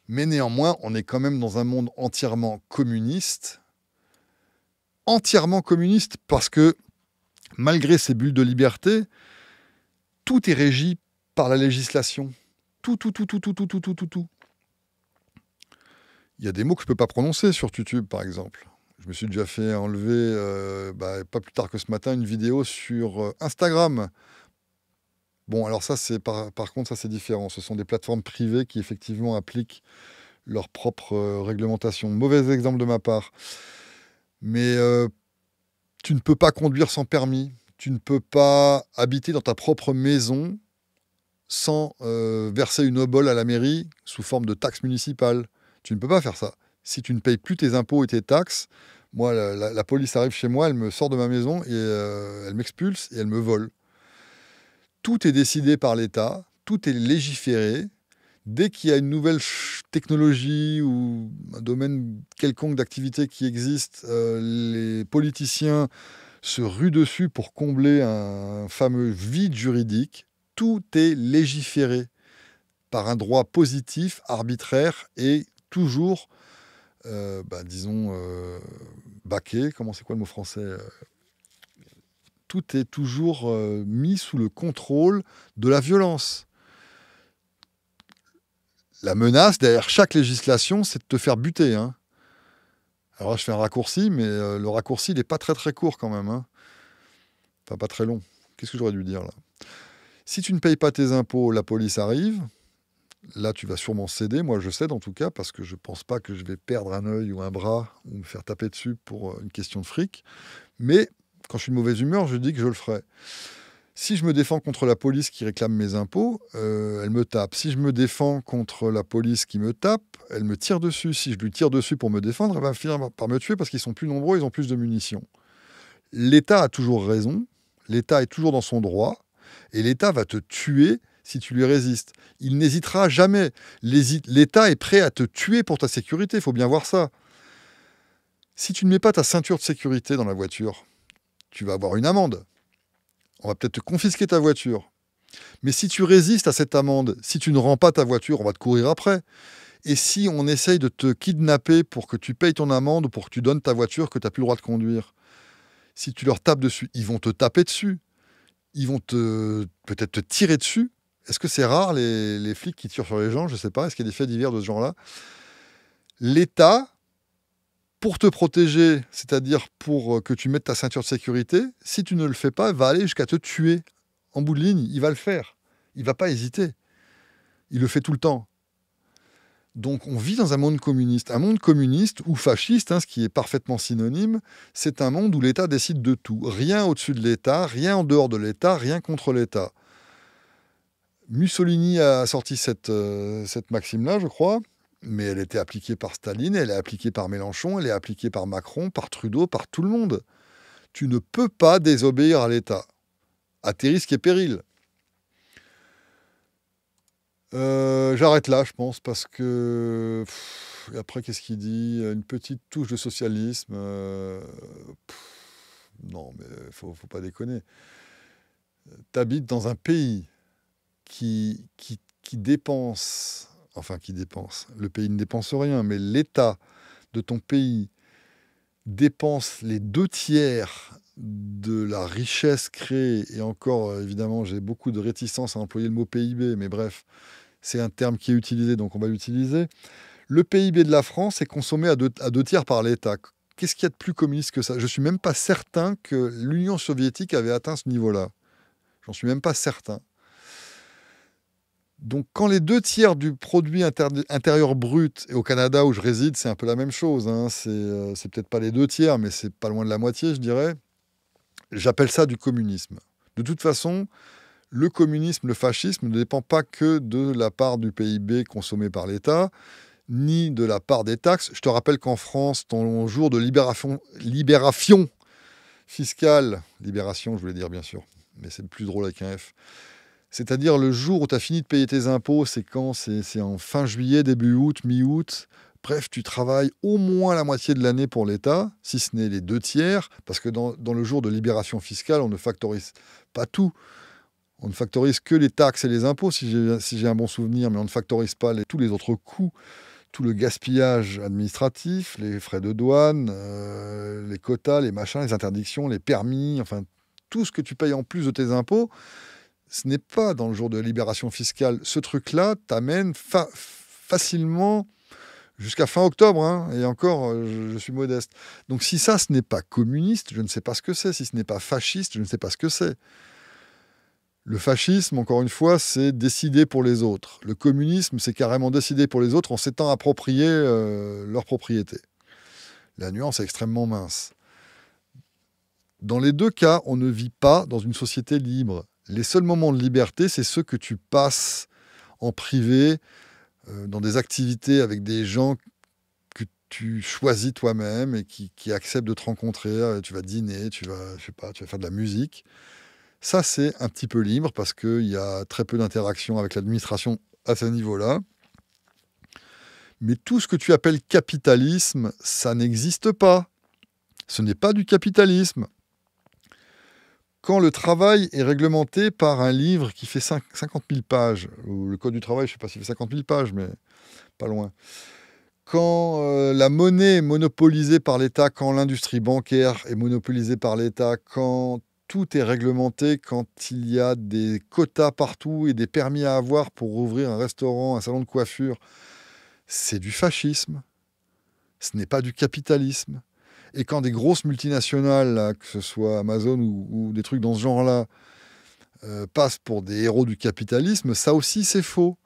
Mais néanmoins, on est quand même dans un monde entièrement communiste. Entièrement communiste parce que malgré ces bulles de liberté, tout est régi par la législation. Tout, tout, tout, tout, tout, tout, tout, tout, tout. Il y a des mots que je ne peux pas prononcer sur YouTube, par exemple. Je me suis déjà fait enlever, euh, bah, pas plus tard que ce matin, une vidéo sur euh, Instagram. Bon, alors ça, c'est par, contre, ça c'est différent. Ce sont des plateformes privées qui effectivement appliquent leur propre euh, réglementation. Mauvais exemple de ma part. Mais tu ne peux pas conduire sans permis. Tu ne peux pas habiter dans ta propre maison sans verser une obole à la mairie sous forme de taxe municipale. Tu ne peux pas faire ça. Si tu ne payes plus tes impôts et tes taxes, moi, la, police arrive chez moi, elle me sort de ma maison et euh, elle m'expulse et elle me vole. Tout est décidé par l'État, tout est légiféré. Dès qu'il y a une nouvelle technologie ou un domaine quelconque d'activité qui existe, euh, les politiciens se ruent dessus pour combler un fameux vide juridique. Tout est légiféré par un droit positif, arbitraire et toujours, euh, bah, disons, baquet, comment c'est quoi le mot français euh, Tout est toujours euh, mis sous le contrôle de la violence. La menace derrière chaque législation, c'est de te faire buter. Hein. Alors là, je fais un raccourci, mais euh, le raccourci, n'est pas très très court quand même. Hein. Enfin, pas très long. Qu'est-ce que j'aurais dû dire là Si tu ne payes pas tes impôts, la police arrive. Là, tu vas sûrement céder. Moi, je cède en tout cas parce que je ne pense pas que je vais perdre un œil ou un bras ou me faire taper dessus pour euh, une question de fric. Mais quand je suis de mauvaise humeur, je dis que je le ferai. Si je me défends contre la police qui réclame mes impôts, euh, elle me tape. Si je me défends contre la police qui me tape, elle me tire dessus. Si je lui tire dessus pour me défendre, elle va finir par me tuer parce qu'ils sont plus nombreux, ils ont plus de munitions. L'État a toujours raison, l'État est toujours dans son droit, et l'État va te tuer si tu lui résistes. Il n'hésitera jamais. L'État est prêt à te tuer pour ta sécurité, il faut bien voir ça. Si tu ne mets pas ta ceinture de sécurité dans la voiture, tu vas avoir une amende. On va peut-être te confisquer ta voiture. Mais si tu résistes à cette amende, si tu ne rends pas ta voiture, on va te courir après. Et si on essaye de te kidnapper pour que tu payes ton amende ou pour que tu donnes ta voiture que tu n'as plus le droit de conduire, si tu leur tapes dessus, ils vont te taper dessus. Ils vont te peut-être te tirer dessus. Est-ce que c'est rare les, flics qui tirent sur les gens Je ne sais pas. Est-ce qu'il y a des faits divers de ce genre-là L'État, pour te protéger, c'est-à-dire pour euh, que tu mettes ta ceinture de sécurité, si tu ne le fais pas, va aller jusqu'à te tuer. En bout de ligne, il va le faire. Il ne va pas hésiter. Il le fait tout le temps. Donc on vit dans un monde communiste. Un monde communiste ou fasciste, hein, ce qui est parfaitement synonyme, c'est un monde où l'État décide de tout. Rien au-dessus de l'État, rien en dehors de l'État, rien contre l'État. Mussolini a sorti euh, cette, maxime-là, je crois, mais elle était appliquée par Staline, elle est appliquée par Mélenchon, elle est appliquée par Macron, par Trudeau, par tout le monde. Tu ne peux pas désobéir à l'État, à tes risques et périls. Euh, j'arrête là, je pense, parce que... après, qu'est-ce qu'il dit Une petite touche de socialisme. Euh, non, mais il faut, faut pas déconner. T'habites dans un pays qui, dépense, enfin qui dépense, le pays ne dépense rien, mais l'État de ton pays dépense les deux tiers de la richesse créée, et encore évidemment j'ai beaucoup de réticence à employer le mot PIB, mais bref, c'est un terme qui est utilisé, donc on va l'utiliser. Le PIB de la France est consommé à deux, tiers par l'État. Qu'est-ce qu'il y a de plus communiste que ça Je suis même pas certain que l'Union soviétique avait atteint ce niveau-là. J'en suis même pas certain. Donc quand les deux tiers du produit intérieur brut, et au Canada où je réside, c'est un peu la même chose, hein. euh, c'est peut-être pas les deux tiers, mais c'est pas loin de la moitié, je dirais, j'appelle ça du communisme. De toute façon, le communisme, le fascisme ne dépend pas que de la part du PIB consommé par l'État, ni de la part des taxes. Je te rappelle qu'en France, ton jour de libération, libération fiscale, libération je voulais dire bien sûr, mais c'est plus drôle avec un F, c'est-à-dire le jour où tu as fini de payer tes impôts, c'est quand C'est en fin juillet, début août, mi-août. Bref, tu travailles au moins la moitié de l'année pour l'État, si ce n'est les deux tiers, parce que dans, le jour de libération fiscale, on ne factorise pas tout. On ne factorise que les taxes et les impôts, si j'ai un bon souvenir, mais on ne factorise pas tous les autres coûts, tout le gaspillage administratif, les frais de douane, euh, les quotas, les machins, les interdictions, les permis, enfin tout ce que tu payes en plus de tes impôts ce n'est pas dans le jour de libération fiscale. Ce truc-là t'amène facilement jusqu'à fin octobre, hein, et encore, euh, je, suis modeste. Donc si ça, ce n'est pas communiste, je ne sais pas ce que c'est. Si ce n'est pas fasciste, je ne sais pas ce que c'est. Le fascisme, encore une fois, c'est décider pour les autres. Le communisme, c'est carrément décider pour les autres en s'étant approprié euh, leur propriété. La nuance est extrêmement mince. Dans les deux cas, on ne vit pas dans une société libre. Les seuls moments de liberté, c'est ceux que tu passes en privé, euh, dans des activités avec des gens que tu choisis toi-même et qui, acceptent de te rencontrer. Euh, tu vas dîner, tu vas, je sais pas, tu vas faire de la musique. Ça, c'est un petit peu libre parce qu'il y a très peu d'interactions avec l'administration à ce niveau-là. Mais tout ce que tu appelles capitalisme, ça n'existe pas. Ce n'est pas du capitalisme quand le travail est réglementé par un livre qui fait 50 000 pages, ou le Code du travail, je ne sais pas s'il fait 50 000 pages, mais pas loin. Quand euh, la monnaie est monopolisée par l'État, quand l'industrie bancaire est monopolisée par l'État, quand tout est réglementé, quand il y a des quotas partout et des permis à avoir pour ouvrir un restaurant, un salon de coiffure, c'est du fascisme. Ce n'est pas du capitalisme. Et quand des grosses multinationales, que ce soit Amazon ou, des trucs dans ce genre-là, euh, passent pour des héros du capitalisme, ça aussi c'est faux.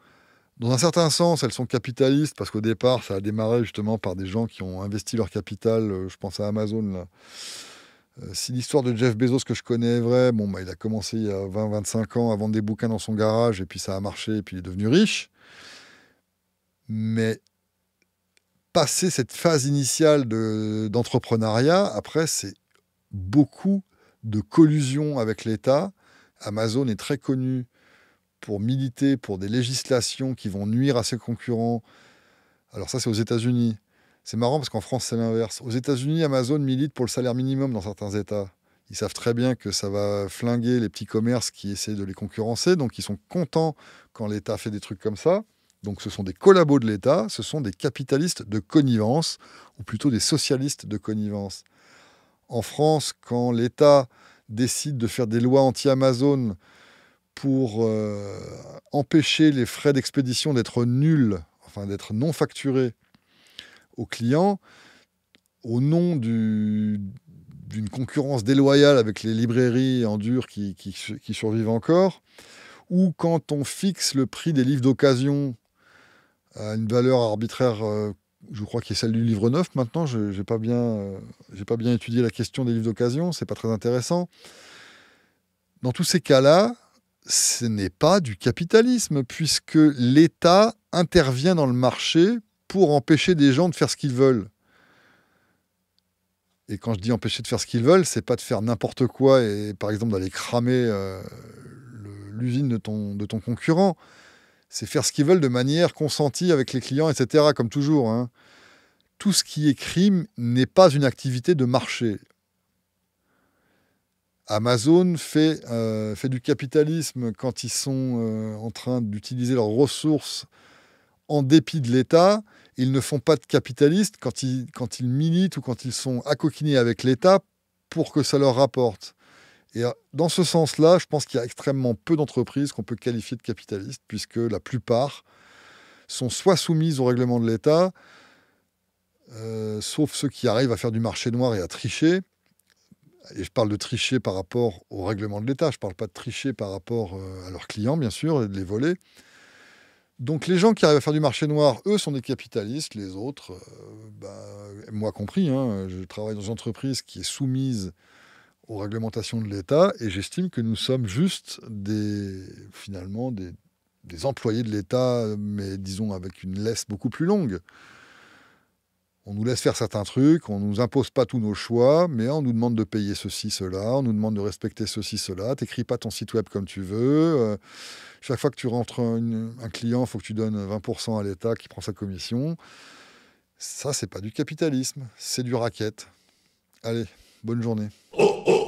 Dans un certain sens, elles sont capitalistes parce qu'au départ, ça a démarré justement par des gens qui ont investi leur capital. Euh, je pense à Amazon. Euh, si l'histoire de Jeff Bezos que je connais est vraie, bon, bah, il a commencé il y a 20-25 ans à vendre des bouquins dans son garage et puis ça a marché et puis il est devenu riche. Mais passer cette phase initiale d'entrepreneuriat, après, c'est beaucoup de collusion avec l'État. Amazon est très connu pour militer pour des législations qui vont nuire à ses concurrents. Alors ça, c'est aux États-Unis. C'est marrant parce qu'en France, c'est l'inverse. Aux États-Unis, Amazon milite pour le salaire minimum dans certains États. Ils savent très bien que ça va flinguer les petits commerces qui essaient de les concurrencer, donc ils sont contents quand l'État fait des trucs comme ça. Donc ce sont des collabos de l'État, ce sont des capitalistes de connivence, ou plutôt des socialistes de connivence. En France, quand l'État décide de faire des lois anti-Amazon pour euh, empêcher les frais d'expédition d'être nuls, enfin d'être non facturés aux clients, au nom d'une concurrence déloyale avec les librairies en dur qui survivent encore, ou quand on fixe le prix des livres d'occasion à une valeur arbitraire, euh, je crois, qui est celle du livre neuf maintenant. Je n'ai pas, bien, euh, pas bien étudié la question des livres d'occasion, ce n'est pas très intéressant. Dans tous ces cas-là, ce n'est pas du capitalisme, puisque l'État intervient dans le marché pour empêcher des gens de faire ce qu'ils veulent. Et quand je dis empêcher de faire ce qu'ils veulent, c'est pas de faire n'importe quoi et par exemple d'aller cramer euh, l'usine de ton, de ton concurrent c'est faire ce qu'ils veulent de manière consentie avec les clients, etc., comme toujours. Hein. Tout ce qui est crime n'est pas une activité de marché. Amazon fait, euh, du capitalisme quand ils sont euh, en train d'utiliser leurs ressources en dépit de l'État. Ils ne font pas de capitalistes quand ils, quand ils militent ou quand ils sont accoquinés avec l'État pour que ça leur rapporte. Et euh, dans ce sens-là, je pense qu'il y a extrêmement peu d'entreprises qu'on peut qualifier de capitalistes, puisque la plupart sont soit soumises au règlement de l'État, euh, sauf ceux qui arrivent à faire du marché noir et à tricher. Et je parle de tricher par rapport au règlement de l'État, je ne parle pas de tricher par rapport euh, à leurs clients, bien sûr, et de les voler. Donc les gens qui arrivent à faire du marché noir, eux, sont des capitalistes, les autres, bah, moi compris, hein, je travaille dans une entreprise qui est soumise aux réglementations de l'État et j'estime que nous sommes juste des, finalement des, employés de l'État, mais disons avec une laisse beaucoup plus longue. On nous laisse faire certains trucs, on ne nous impose pas tous nos choix, mais on nous demande de payer ceci, cela, on nous demande de respecter ceci, cela, t'écris pas ton site web comme tu veux. Euh, chaque fois que tu rentres un client, il faut que tu donnes 20% à l'État qui prend sa commission. Ça, c'est pas du capitalisme, c'est du racket. Allez, bonne journée. Oh, oh,